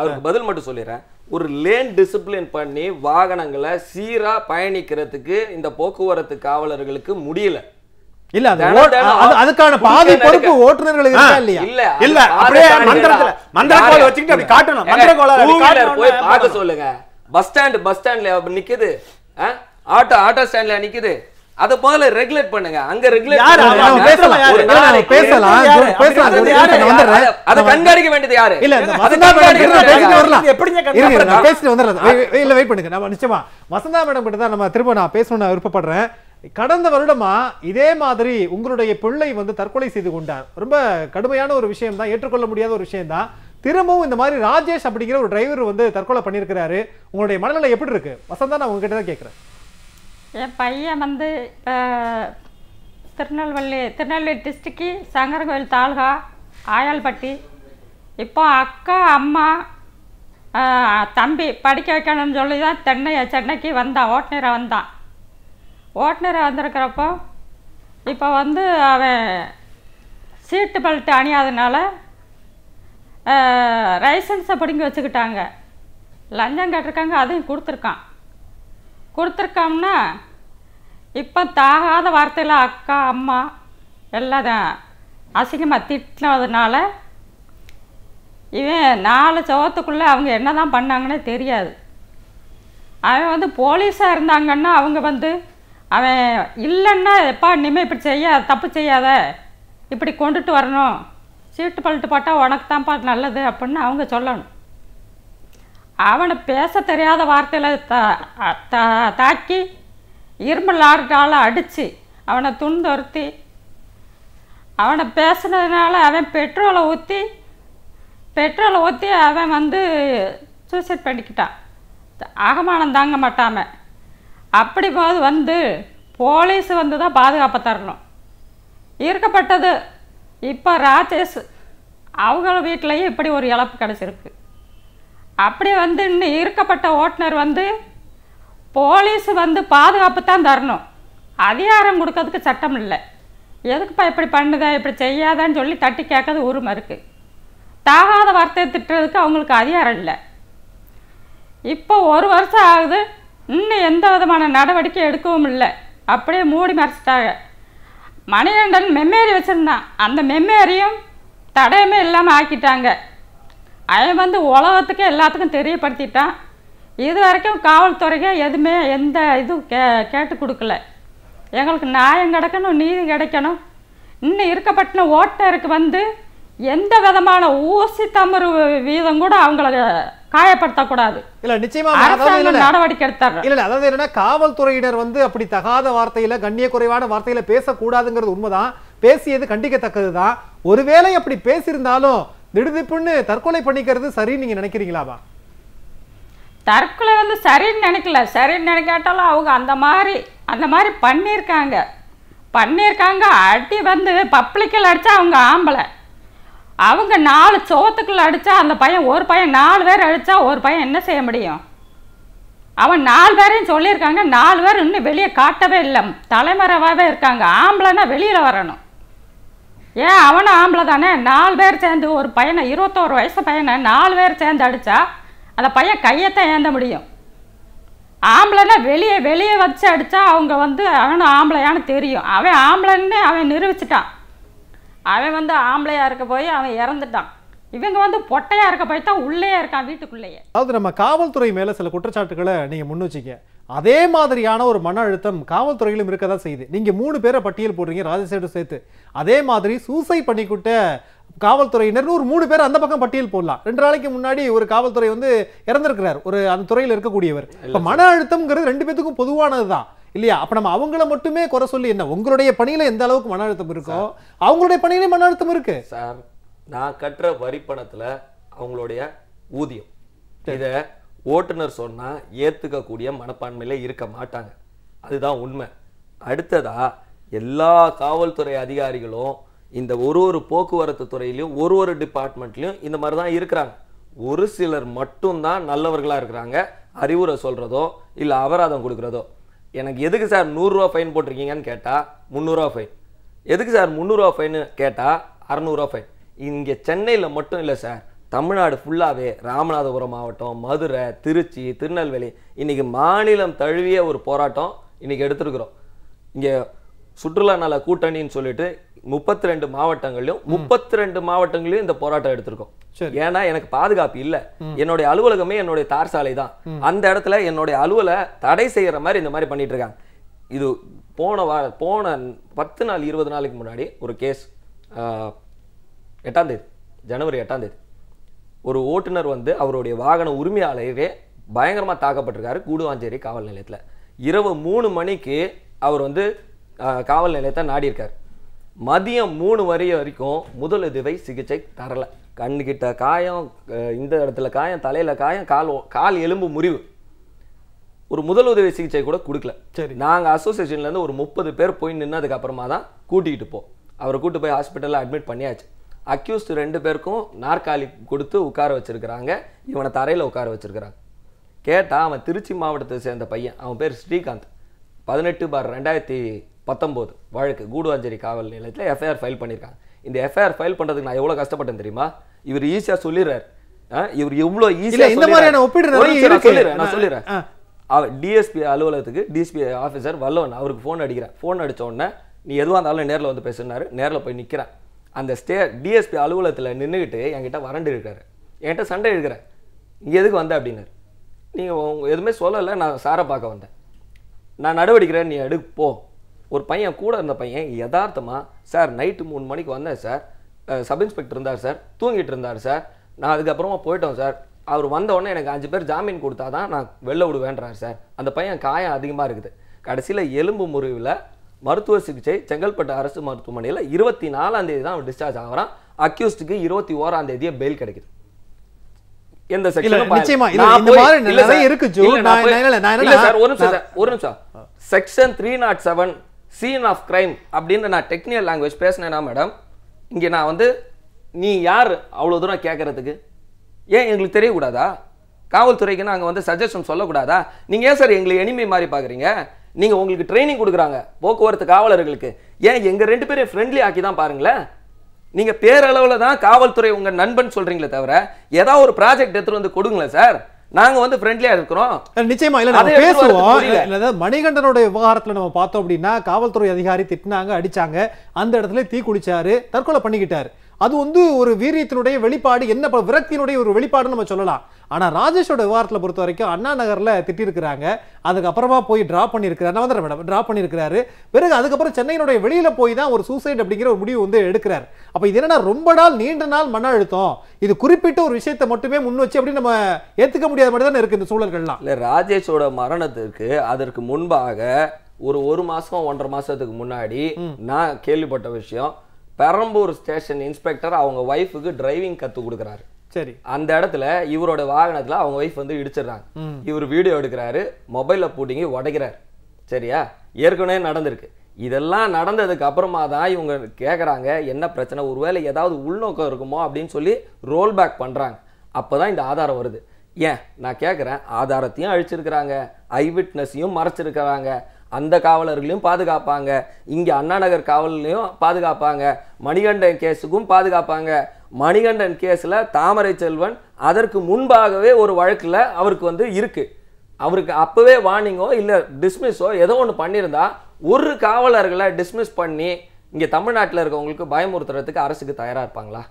அவருக்கு பதில் மட்டும் சொல்லிடுறேன் ஒரு லேன் டிசிப்ளின் பண்ணி வாகனங்களை சீராக பயணிக்கிறதுக்கு இந்த போக்குவரத்து காவலர்களுக்கு முடியல இல்ல அதுக்கான பாதி பொறுப்பு ஓட்டுநர்கள் இல்லையா இல்ல இல்ல அப்படியே மந்திரத்துல வச்சுக்கிட்டு அப்படி காட்டணும் போய் பார்க்க சொல்லுங்க பஸ் ஸ்டாண்ட் பஸ் ஸ்டாண்ட்ல நிக்குது ஆட்டோ ஆட்டோ ஸ்டாண்ட்ல நிக்குது அத போல ரெகுலேட் பண்ணுங்க அங்க ரெகுலேட் கண்காணிக்க வேண்டியது வெயிட் பண்ணுங்க நம்ம நிச்சயமா வசந்தா மேடம் கிட்ட தான் நம்ம திரும்ப நான் பேசணும்னு விருப்பப்படுறேன் கடந்த வருடமா இதே மாதிரி உங்களுடைய பிள்ளை வந்து தற்கொலை செய்து கொண்டார் ரொம்ப கடுமையான ஒரு விஷயம் தான் ஏற்றுக்கொள்ள முடியாத ஒரு விஷயம் தான் திரும்பவும் இந்த மாதிரி ராஜேஷ் அப்படிங்கிற ஒரு டிரைவர் வந்து தற்கொலை பண்ணியிருக்கிறாரு உங்களுடைய மனநிலை எப்படி இருக்கு வசந்தா நான் உங்ககிட்ட தான் கேட்கிறேன் என் பையன் வந்து திருநெல்வேலி திருநெல்வேலி டிஸ்ட்ரிக்கு சங்கரன்கோவில் தாலுகா ஆயால்பட்டி இப்போ அக்கா அம்மா தம்பி படிக்க வைக்கணும்னு சொல்லி தான் தென்னை சென்னைக்கு வந்தான் ஓட்டுநராக வந்தான் ஓட்டுநராக வந்திருக்கிறப்போ இப்போ வந்து அவன் சீட்டு பெல்ட் அணியாதனால லைசன்ஸை பிடுங்கி வச்சுக்கிட்டாங்க லஞ்சம் கேட்டிருக்காங்க அதையும் கொடுத்துருக்கான் கொடுத்துருக்கோம்னா இப்போ தாகாத வார்த்தையில் அக்கா அம்மா எல்லாம் தான் அசிங்கமாக திட்டினதுனால இவன் நாலு சவத்துக்குள்ளே அவங்க என்ன தான் பண்ணாங்கன்னே தெரியாது அவன் வந்து போலீஸாக இருந்தாங்கன்னா அவங்க வந்து அவன் இல்லைன்னா எப்பா இனிமேல் இப்படி செய்யாத தப்பு செய்யாத இப்படி கொண்டுட்டு வரணும் சீட்டு பழுட்டு போட்டால் உனக்கு தான்ப்பா நல்லது அப்படின்னு அவங்க சொல்லணும் அவனை பேச தெரியாத வார்த்தையில் த த தாக்கி இருமல் ஆறுட்டால் அடித்து அவனை துன்புறுத்தி அவனை பேசுனதுனால அவன் பெட்ரோலை ஊற்றி பெட்ரோலை ஊற்றி அவன் வந்து சூசைட் பண்ணிக்கிட்டான் அகமானம் தாங்க மாட்டாமல் அப்படி போது வந்து போலீஸ் வந்து தான் பாதுகாப்பை தரணும் இருக்கப்பட்டது இப்போ ராஜேஷ் அவங்க வீட்டிலையும் இப்படி ஒரு இழப்பு கிடச்சிருக்கு அப்படி வந்து இன்னும் இருக்கப்பட்ட ஓட்டுநர் வந்து போலீஸ் வந்து பாதுகாப்பு தான் தரணும் அதிகாரம் கொடுக்கறதுக்கு சட்டம் இல்லை எதுக்குப்பா இப்படி பண்ணுதா இப்படி செய்யாதான்னு சொல்லி தட்டி கேட்கறது உரிமை இருக்குது தாகாத வார்த்தையை திட்டுறதுக்கு அவங்களுக்கு அதிகாரம் இல்லை இப்போ ஒரு வருஷம் ஆகுது இன்னும் எந்த விதமான நடவடிக்கை எடுக்கவும் இல்லை அப்படியே மூடி மறைச்சிட்டாங்க மணிகண்டன் மெம்மேரி வச்சுருந்தான் அந்த மெம்மேரியும் தடையுமே இல்லாமல் ஆக்கிட்டாங்க அவன் வந்து உலகத்துக்கே எல்லாத்துக்கும் தெரியப்படுத்திட்டான் இது வரைக்கும் காவல்துறைக்கு எதுவுமே எந்த இதுவும் கே கேட்டு கொடுக்கல எங்களுக்கு நியாயம் கிடைக்கணும் நீதி கிடைக்கணும் இன்னும் இருக்கப்பட்டின ஓட்டருக்கு வந்து எந்த விதமான ஊசி தமறு வீதம் கூட அவங்களுக்கு காயப்படுத்தக்கூடாது இல்ல நிச்சயமா நடவடிக்கை எடுத்தாங்க இல்ல அதாவது என்னன்னா காவல்துறையினர் வந்து அப்படி தகாத வார்த்தையில கண்ணிய குறைவான வார்த்தையில பேசக்கூடாதுங்கிறது உண்மைதான் பேசியது கண்டிக்கத்தக்கது தான் ஒருவேளை அப்படி பேசியிருந்தாலும் திடுதிப்புன்னு தற்கொலை பண்ணிக்கிறது சரின்னு நீங்கள் நினைக்கிறீங்களாமா தற்கொலை வந்து சரின்னு நினைக்கல சரின்னு நினைக்காட்டாலும் அவங்க அந்த மாதிரி அந்த மாதிரி பண்ணியிருக்காங்க பண்ணியிருக்காங்க அடி வந்து பப்ளிக்கில் அடித்தா அவங்க ஆம்பளை அவங்க நாலு சோத்துக்குள்ள அடித்தா அந்த பையன் ஒரு பையன் நாலு பேர் அடித்தா ஒரு பையன் என்ன செய்ய முடியும் அவன் நாலு பேரையும் சொல்லியிருக்காங்க நாலு பேர் இன்னும் வெளியே காட்டவே இல்லை தலைமறைவாகவே இருக்காங்க ஆம்பளைன்னா வெளியில் வரணும் ஏன் அவனும் ஆம்பளை தானே நாலு பேர் சேர்ந்து ஒரு பையனை இருபத்தோரு வயசு பையனை நாலு பேர் சேர்ந்து அடித்தா அந்த பையன் கையத்தான் ஏந்த முடியும் ஆம்பளைன்னா வெளியே வெளியே வச்சு அடித்தா அவங்க வந்து அவனும் ஆம்பளையான்னு தெரியும் அவன் ஆம்பளைன்னு அவன் நிரூபிச்சிட்டான் அவன் வந்து ஆம்பளையாக இருக்க போய் அவன் இறந்துட்டான் இவங்க வந்து பொட்டையாக இருக்க போய் தான் உள்ளே இருக்கான் வீட்டுக்குள்ளேயே அதாவது நம்ம காவல்துறை மேலே சில குற்றச்சாட்டுகளை நீங்கள் முன் வச்சுக்க அதே மாதிரியான ஒரு மன அழுத்தம் காவல்துறையிலும் இருக்க தான் செய்யுது நீங்கள் மூணு பேரை பட்டியல் போடுறீங்க ராஜசேடு சேர்த்து அதே மாதிரி சூசைட் பண்ணிக்கிட்ட காவல்துறையினர் ஒரு மூணு பேர் அந்த பக்கம் பட்டியல் போடலாம் ரெண்டு நாளைக்கு முன்னாடி ஒரு காவல்துறை வந்து இறந்திருக்கிறார் ஒரு அந்த துறையில் இருக்கக்கூடியவர் இப்போ மன அழுத்தம்ங்கிறது ரெண்டு பேத்துக்கும் பொதுவானது தான் இல்லையா அப்போ நம்ம அவங்கள மட்டுமே குறை சொல்லி என்ன உங்களுடைய பணியில் எந்த அளவுக்கு மன அழுத்தம் இருக்கோ அவங்களுடைய பணியிலே மன அழுத்தம் இருக்கு சார் நான் கட்டுற வரி பணத்தில் அவங்களுடைய ஊதியம் இதை ஓட்டுநர் சொன்னால் ஏற்றுக்கக்கூடிய மனப்பான்மையில் இருக்க மாட்டாங்க அதுதான் உண்மை அடுத்ததாக எல்லா காவல்துறை அதிகாரிகளும் இந்த ஒரு ஒரு போக்குவரத்து துறையிலையும் ஒரு ஒரு டிபார்ட்மெண்ட்லேயும் இந்த மாதிரி தான் இருக்கிறாங்க ஒரு சிலர் மட்டும்தான் நல்லவர்களாக இருக்கிறாங்க அறிவுரை சொல்கிறதோ இல்லை அபராதம் கொடுக்குறதோ எனக்கு எதுக்கு சார் நூறுரூவா ஃபைன் போட்டிருக்கீங்கன்னு கேட்டால் முந்நூறுவா ஃபைன் எதுக்கு சார் முந்நூறுரூவா ஃபைனு கேட்டால் அறநூறுவா ஃபைன் இங்கே சென்னையில் மட்டும் இல்லை சார் தமிழ்நாடு ஃபுல்லாகவே ராமநாதபுரம் மாவட்டம் மதுரை திருச்சி திருநெல்வேலி இன்றைக்கி மாநிலம் தழுவிய ஒரு போராட்டம் இன்றைக்கி எடுத்துருக்குறோம் இங்கே சுற்றுலா நல கூட்டணின்னு சொல்லிட்டு முப்பத்தி ரெண்டு மாவட்டங்களையும் முப்பத்தி ரெண்டு மாவட்டங்களையும் இந்த போராட்டம் எடுத்திருக்கோம் ஏன்னா எனக்கு பாதுகாப்பு இல்லை என்னுடைய அலுவலகமே என்னுடைய தார் சாலை தான் அந்த இடத்துல என்னுடைய அலுவலை தடை செய்யற மாதிரி இந்த மாதிரி பண்ணிட்டு இருக்காங்க இது போன வா போன பத்து நாள் இருபது நாளைக்கு முன்னாடி ஒரு கேஸ் எட்டாம் தேதி ஜனவரி எட்டாம் தேதி ஒரு ஓட்டுநர் வந்து அவருடைய வாகன உரிமையாளரே பயங்கரமாக தாக்கப்பட்டிருக்காரு கூடுவாஞ்சேரி காவல் நிலையத்தில் இரவு மூணு மணிக்கு அவர் வந்து காவல் நிலையத்தை நாடியிருக்கார் மதியம் மூணு வரி வரைக்கும் முதலுதவி சிகிச்சை தரலை கண்ணுக்கிட்ட காயம் இந்த இடத்துல காயம் தலையில் காயம் கால் கால் எலும்பு முறிவு ஒரு முதலுதவி சிகிச்சை கூட கொடுக்கல சரி நாங்கள் அசோசியேஷன்லேருந்து ஒரு முப்பது பேர் போய் நின்னதுக்கப்புறமா தான் கூட்டிகிட்டு போ அவரை கூப்பிட்டு போய் ஹாஸ்பிட்டலில் அட்மிட் பண்ணியாச்சு அக்யூஸ்ட் ரெண்டு பேருக்கும் நாற்காலி கொடுத்து உட்கார வச்சுருக்கிறாங்க இவனை தரையில் உட்கார வச்சுருக்கிறாங்க கேட்டால் அவன் திருச்சி மாவட்டத்தை சேர்ந்த பையன் அவன் பேர் ஸ்ரீகாந்த் பதினெட்டு பார் ரெண்டாயிரத்தி பத்தொம்போது வழக்கு கூடுவாஞ்சேரி காவல் நிலையத்தில் எஃப்ஐஆர் ஃபைல் பண்ணியிருக்காங்க இந்த எஃப்ஐஆர் ஃபைல் பண்ணுறதுக்கு நான் எவ்வளோ கஷ்டப்பட்டேன் தெரியுமா இவர் ஈஸியாக சொல்லிடுறார் இவர் எவ்வளோ ஈஸியாக இந்த மாதிரியான ஒப்பிடுறேன் சொல்லிடுறேன் நான் சொல்லிடுறேன் அவர் டிஎஸ்பி அலுவலகத்துக்கு டிஎஸ்பி ஆஃபீஸர் வல்லவன் அவருக்கு ஃபோன் அடிக்கிறேன் ஃபோன் அடித்த உடனே நீ எதுவாக இருந்தாலும் நேரில் வந்து பேசுனாரு நேரில் போய் நிற்கிறேன் அந்த ஸ்டே டிஎஸ்பி அலுவலகத்தில் நின்றுக்கிட்டு என்கிட்ட வறண்டு இருக்காரு என்கிட்ட சண்டை எழுக்கிறேன் இங்கே எதுக்கு வந்த அப்படின்னாரு நீங்கள் எதுவுமே சொல்லலை நான் சாரை பார்க்க வந்தேன் நான் நடவடிக்கிறேன் நீ எடுக்க போ ஒரு பையன் கூட இருந்த பையன் யதார்த்தமாக சார் நைட்டு மூணு மணிக்கு வந்தேன் சார் சப் இன்ஸ்பெக்டர் இருந்தார் சார் தூங்கிட்டு இருந்தார் சார் நான் அதுக்கப்புறமா போயிட்டோம் சார் அவர் வந்தவுடனே எனக்கு அஞ்சு பேர் ஜாமீன் கொடுத்தா தான் நான் வெளில விடுவேன்றார் சார் அந்த பையன் காயம் அதிகமாக இருக்குது கடைசியில் எலும்பு முறிவில் மருத்துவ சிகிச்சை செங்கல்பட்டு அரசு மருத்துவமனையில் இருபத்தி நாலாம் தேதி தான் டிஸ்சார்ஜ் ஆகிறான் அக்யூஸ்டுக்கு இருபத்தி ஓராம் தேதியே பெயில் கிடைக்குது எந்த ஒரு நிமிஷம் ஒரு நிமிஷம் செக்ஷன் 307 சீன் ஆஃப் கிரைம் அப்படின்னு நான் டெக்னிக்கல் லாங்குவேஜ் பேசினேனா மேடம் இங்கே நான் வந்து நீ யார் அவ்வளோ தூரம் கேட்கறதுக்கு ஏன் எங்களுக்கு தெரியக்கூடாதா காவல்துறைக்கு நாங்கள் வந்து சஜஷன் சொல்லக்கூடாதா நீங்கள் ஏன் சார் எங்களை எனிமை மாதிரி பார்க்குறீங்க நீங்கள் உங்களுக்கு ட்ரைனிங் கொடுக்குறாங்க போக்குவரத்து காவலர்களுக்கு ஏன் எங்கள் ரெண்டு பேரையும் ஃப்ரெண்ட்லி ஆக்கி தான் பாருங்களேன் நீங்கள் பேரளவில் தான் காவல்துறை உங்கள் நண்பன் சொல்கிறீங்களே தவிர ஏதாவது ஒரு ப்ராஜெக்ட் எடுத்துகிட்டு வந்து கொடுங்களேன் சார் நாங்க வந்து ஃப்ரெண்ட்லியா இருக்கிறோம் நிச்சயமா இல்ல நான் பேசுவோம் மணிகண்டனுடைய விவகாரத்துல நம்ம பார்த்தோம் அப்படின்னா காவல்துறை அதிகாரி திட்டினாங்க அடிச்சாங்க அந்த இடத்துல தீ குடிச்சாரு தற்கொலை பண்ணிக்கிட்டாரு அது வந்து ஒரு வீரியத்தினுடைய வெளிப்பாடு என்ன விரக்தியினுடைய ஒரு வெளிப்பாடு நம்ம சொல்லலாம் ஆனால் ராஜேஷோட விவகாரத்தில் பொறுத்த வரைக்கும் அண்ணா நகரில் திட்டிருக்கிறாங்க அதுக்கப்புறமா போய் ட்ரா பண்ணியிருக்கிறார் நான் மேடம் ட்ரா பண்ணியிருக்கிறாரு பிறகு அதுக்கப்புறம் சென்னையினுடைய வெளியில் போய் தான் ஒரு சூசைட் அப்படிங்கிற ஒரு முடிவு வந்து எடுக்கிறார் அப்போ இது என்னன்னா ரொம்ப நாள் நீண்ட நாள் மன அழுத்தம் இது குறிப்பிட்ட ஒரு விஷயத்தை மட்டுமே முன் வச்சு அப்படி நம்ம ஏற்றுக்க முடியாத மாதிரி தானே இருக்குது இந்த சூழல்கள்லாம் இல்லை ராஜேஷோட மரணத்திற்கு அதற்கு முன்பாக ஒரு ஒரு மாதம் ஒன்றரை மாதத்துக்கு முன்னாடி நான் கேள்விப்பட்ட விஷயம் பெரம்பூர் ஸ்டேஷன் இன்ஸ்பெக்டர் அவங்க ஒய்ஃபுக்கு டிரைவிங் கற்றுக் கொடுக்குறாரு சரி அந்த இடத்துல இவரோட வாகனத்தில் அவங்க ஒய்ஃப் வந்து இடிச்சிடுறாங்க இவர் வீடியோ எடுக்கிறாரு மொபைலில் பூட்டிங்கி உடைக்கிறாரு சரியா ஏற்கனவே நடந்திருக்கு இதெல்லாம் நடந்ததுக்கு அப்புறமா தான் இவங்க கேட்குறாங்க என்ன பிரச்சனை ஒருவேளை ஏதாவது உள்நோக்கம் இருக்குமோ அப்படின்னு சொல்லி ரோல் பேக் பண்ணுறாங்க அப்போ தான் இந்த ஆதாரம் வருது ஏன் நான் கேட்குறேன் ஆதாரத்தையும் அழிச்சிருக்கிறாங்க ஐவிட்னஸையும் மறைச்சிருக்கிறாங்க அந்த காவலர்களையும் பாதுகாப்பாங்க இங்கே அண்ணாநகர் காவலையும் பாதுகாப்பாங்க மணிகண்டன் கேஸுக்கும் பாதுகாப்பாங்க மணிகண்டன் கேஸில் தாமரை செல்வன் அதற்கு முன்பாகவே ஒரு வழக்கில் அவருக்கு வந்து இருக்குது அவருக்கு அப்போவே வார்னிங்கோ இல்லை டிஸ்மிஸோ ஏதோ ஒன்று பண்ணியிருந்தா ஒரு காவலர்களை டிஸ்மிஸ் பண்ணி இங்கே தமிழ்நாட்டில் இருக்கவங்களுக்கு பயமுறுத்துறதுக்கு அரசுக்கு தயாராக இருப்பாங்களா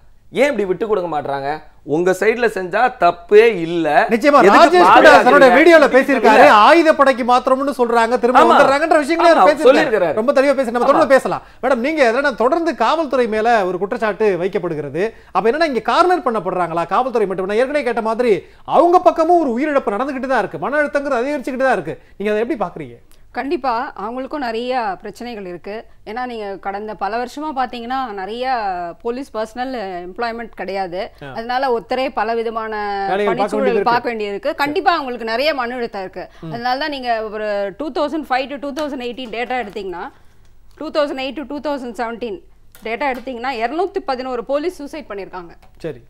ஏன் இப்படி விட்டு கொடுக்க மாட்டாங்க உங்க சைடுல செஞ்சா தப்பே இல்ல நிச்சயமா ராஜேஷ் வீடியோல பேசியிருக்காரு ஆயுத படைக்கு மாத்திரம்னு சொல்றாங்க திரும்ப வந்துடுறாங்கன்ற விஷயங்கள பேசியிருக்காரு ரொம்ப தெளிவா பேசி நம்ம தொடர்ந்து பேசலாம் மேடம் நீங்க எதனா தொடர்ந்து காவல்துறை மேல ஒரு குற்றச்சாட்டு வைக்கப்படுகிறது அப்ப என்னன்னா இங்க கார்னர் பண்ணப்படுறாங்களா காவல்துறை மட்டும் ஏற்கனவே கேட்ட மாதிரி அவங்க பக்கமும் ஒரு உயிரிழப்பு நடந்துகிட்டு தான் இருக்கு மன அழுத்தங்கிறது அதிகரிச்சுக்கிட்டு தான் இருக்கு நீங்க அதை எப்படி பாக்குறீங்க கண்டிப்பாக அவங்களுக்கும் நிறைய பிரச்சனைகள் இருக்குது ஏன்னா நீங்கள் கடந்த பல வருஷமாக பார்த்தீங்கன்னா நிறைய போலீஸ் பர்சனல் எம்ப்ளாய்மெண்ட் கிடையாது அதனால ஒருத்தரே பல விதமான பணிச்சூழல் பார்க்க வேண்டியிருக்கு கண்டிப்பாக அவங்களுக்கு நிறைய மன அழுத்தம் இருக்குது அதனால தான் நீங்கள் ஒரு two thousand five to two thousand eighteen data எடுத்தீங்கன்னா two thousand eight to two thousand seventeen data எடுத்தீங்கன்னா இரநூத்தி பதினோரு போலீஸ் சூசைட் பண்ணியிருக்காங்க சரி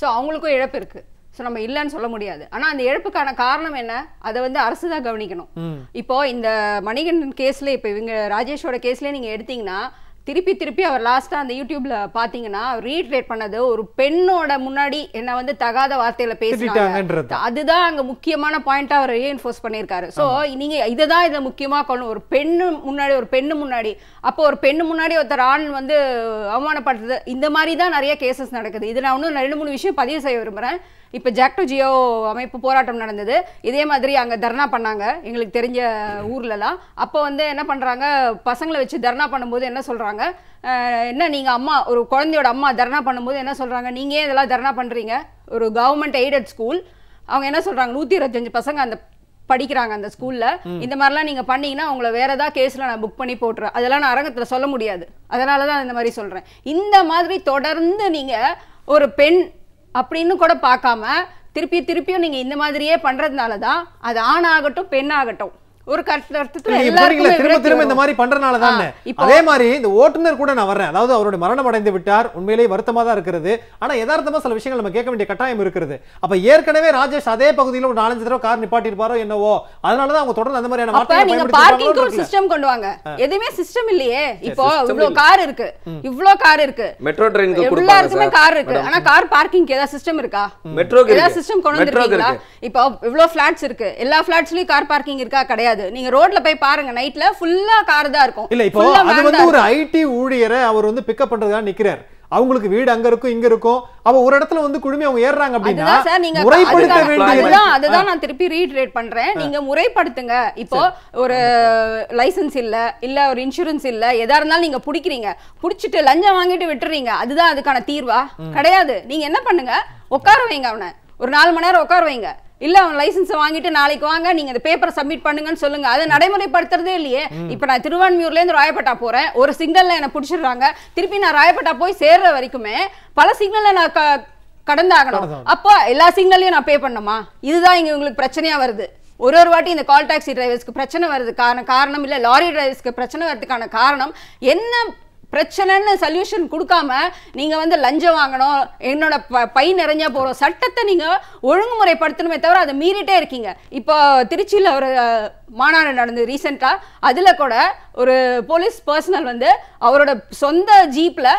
ஸோ அவங்களுக்கும் இழப்பு இருக்குது ஸோ நம்ம இல்லைன்னு சொல்ல முடியாது ஆனால் அந்த இழப்புக்கான காரணம் என்ன அதை வந்து அரசு தான் கவனிக்கணும் இப்போ இந்த மணிகண்டன் கேஸ்ல இப்போ இவங்க ராஜேஷோட கேஸ்லேயே நீங்கள் எடுத்தீங்கன்னா திருப்பி திருப்பி அவர் லாஸ்ட்டாக அந்த யூடியூப்ல பார்த்தீங்கன்னா ரீட்ரேட் பண்ணது ஒரு பெண்ணோட முன்னாடி என்னை வந்து தகாத வார்த்தையில் பேசிட்டாங்கன்றது அதுதான் அங்கே முக்கியமான பாயிண்ட்டாக அவர் ரீஎன்ஃபோர்ஸ் பண்ணியிருக்காரு ஸோ நீங்கள் இதை தான் இதை முக்கியமாக கொள்ளும் ஒரு பெண்ணு முன்னாடி ஒரு பெண்ணு முன்னாடி அப்போ ஒரு பெண்ணு முன்னாடி ஒருத்தர் ஆண் வந்து அவமானப்படுத்துறது இந்த மாதிரி தான் நிறைய கேசஸ் நடக்குது இது நான் இன்னும் ரெண்டு மூணு விஷயம் பதிவு செய்ய விரும்புகிறேன் இப்போ டு ஜியோ அமைப்பு போராட்டம் நடந்தது இதே மாதிரி அங்கே தர்ணா பண்ணாங்க எங்களுக்கு தெரிஞ்ச ஊர்லலாம் அப்போ வந்து என்ன பண்ணுறாங்க பசங்களை வச்சு தர்ணா பண்ணும்போது என்ன சொல்கிறாங்க என்ன நீங்கள் அம்மா ஒரு குழந்தையோட அம்மா தர்ணா பண்ணும்போது என்ன சொல்கிறாங்க நீங்கள் இதெல்லாம் தர்ணா பண்ணுறீங்க ஒரு கவர்மெண்ட் எய்டட் ஸ்கூல் அவங்க என்ன சொல்கிறாங்க நூற்றி இருபத்தஞ்சு பசங்க அந்த படிக்கிறாங்க அந்த ஸ்கூல்ல இந்த மாதிரிலாம் நீங்க பண்ணீங்கன்னா உங்களை வேற ஏதாவது கேஸ்ல நான் புக் பண்ணி போட்டுறேன் அதெல்லாம் நான் அரங்கத்துல சொல்ல முடியாது அதனாலதான் தான் இந்த மாதிரி சொல்றேன் இந்த மாதிரி தொடர்ந்து நீங்க ஒரு பெண் அப்படின்னு கூட பார்க்காம திருப்பி திருப்பியும் நீங்கள் இந்த மாதிரியே பண்ணுறதுனால தான் அது ஆணாகட்டும் பெண்ணாகட்டும் ஒரு திரும்ப திரும்ப இந்த மாதிரி பண்றனால தானே அதே மாதிரி இந்த ஓட்டுநர் கூட நான் அதாவது அவருடைய மரணம் அடைந்து விட்டார் உண்மையிலேயே வருத்தமா தான் இருக்கிறது ஆனா யதார்த்தமா சில விஷயங்கள் நம்ம கேட்க வேண்டிய கட்டாயம் இருக்கிறது அப்ப ஏற்கனவே ராஜேஷ் அதே பகுதியில் ஒரு நாலஞ்சு தடவை கார் நிப்பாட்டிருப்பாரோ என்னவோ அதனாலதான் அவங்க தொடர்ந்து அந்த மாதிரியான சிஸ்டம் கொண்டு வாங்க எதுவுமே சிஸ்டம் இல்லையே இப்போ இவ்வளவு கார் இருக்கு இவ்வளவு கார் இருக்கு மெட்ரோ எல்லாருக்குமே கார் இருக்கு ஆனா கார் பார்க்கிங் ஏதாவது சிஸ்டம் இருக்கா ஏதாவது சிஸ்டம் கொண்டு இப்போ இருக்கு எல்லா கார் பார்க்கிங் இருக்கா கிடையாது கிடையாது நீங்க ரோட்ல போய் பாருங்க நைட்ல ஃபுல்லா கார் தான் இருக்கும் இல்ல இப்போ அது வந்து ஒரு ஐடி ஊழியரை அவர் வந்து பிக்கப் பண்றதுக்காக நிக்கிறார் அவங்களுக்கு வீடு அங்க இருக்கும் இங்க இருக்கும் அவ ஒரு இடத்துல வந்து குழுமி அவங்க ஏறாங்க அப்படின்னா சார் நீங்க முறைப்படுத்த வேண்டியது அதுதான் நான் திருப்பி ரீட்ரேட் பண்றேன் நீங்க முறைப்படுத்துங்க இப்போ ஒரு லைசன்ஸ் இல்ல இல்ல ஒரு இன்சூரன்ஸ் இல்ல எதா இருந்தாலும் நீங்க புடிக்கிறீங்க புடிச்சிட்டு லஞ்சம் வாங்கிட்டு விட்டுறீங்க அதுதான் அதுக்கான தீர்வா கிடையாது நீங்க என்ன பண்ணுங்க உட்கார வைங்க அவனை ஒரு நாலு மணி நேரம் உட்கார வைங்க இல்ல அவன் லைசன்ஸ் வாங்கிட்டு நாளைக்கு வாங்க நீங்க இந்த பேப்பரை சப்மிட் பண்ணுங்கன்னு சொல்லுங்க அதை நடைமுறைப்படுத்துறதே இல்லையே இப்ப நான் திருவான்மியூர்ல இருந்து ராயப்பட்டா போறேன் ஒரு சிக்னல்ல என்ன பிடிச்சிடுறாங்க திருப்பி நான் ராயப்பட்டா போய் சேர்ற வரைக்குமே பல சிக்னல்ல நான் கடந்தாகணும் அப்போ எல்லா சிக்னலையும் நான் பே பண்ணுமா இதுதான் இங்க உங்களுக்கு பிரச்சனையா வருது ஒரு ஒரு வாட்டி இந்த கால் டாக்ஸி டிரைவர்ஸ்க்கு பிரச்சனை வருது காரணம் காரணம் இல்லை லாரி டிரைவர்ஸ்க்கு பிரச்சனை வரதுக்கான காரணம் என்ன பிரச்சனைன்னு சொல்யூஷன் கொடுக்காம நீங்கள் வந்து லஞ்சம் வாங்கணும் என்னோட ப பை நிறைஞ்சா போகிறோம் சட்டத்தை நீங்கள் ஒழுங்குமுறைப்படுத்தணுமே தவிர அதை மீறிட்டே இருக்கீங்க இப்போ திருச்சியில் ஒரு மாநாடு நடந்தது ரீசெண்டாக அதில் கூட ஒரு போலீஸ் பர்சனல் வந்து அவரோட சொந்த ஜீப்பில்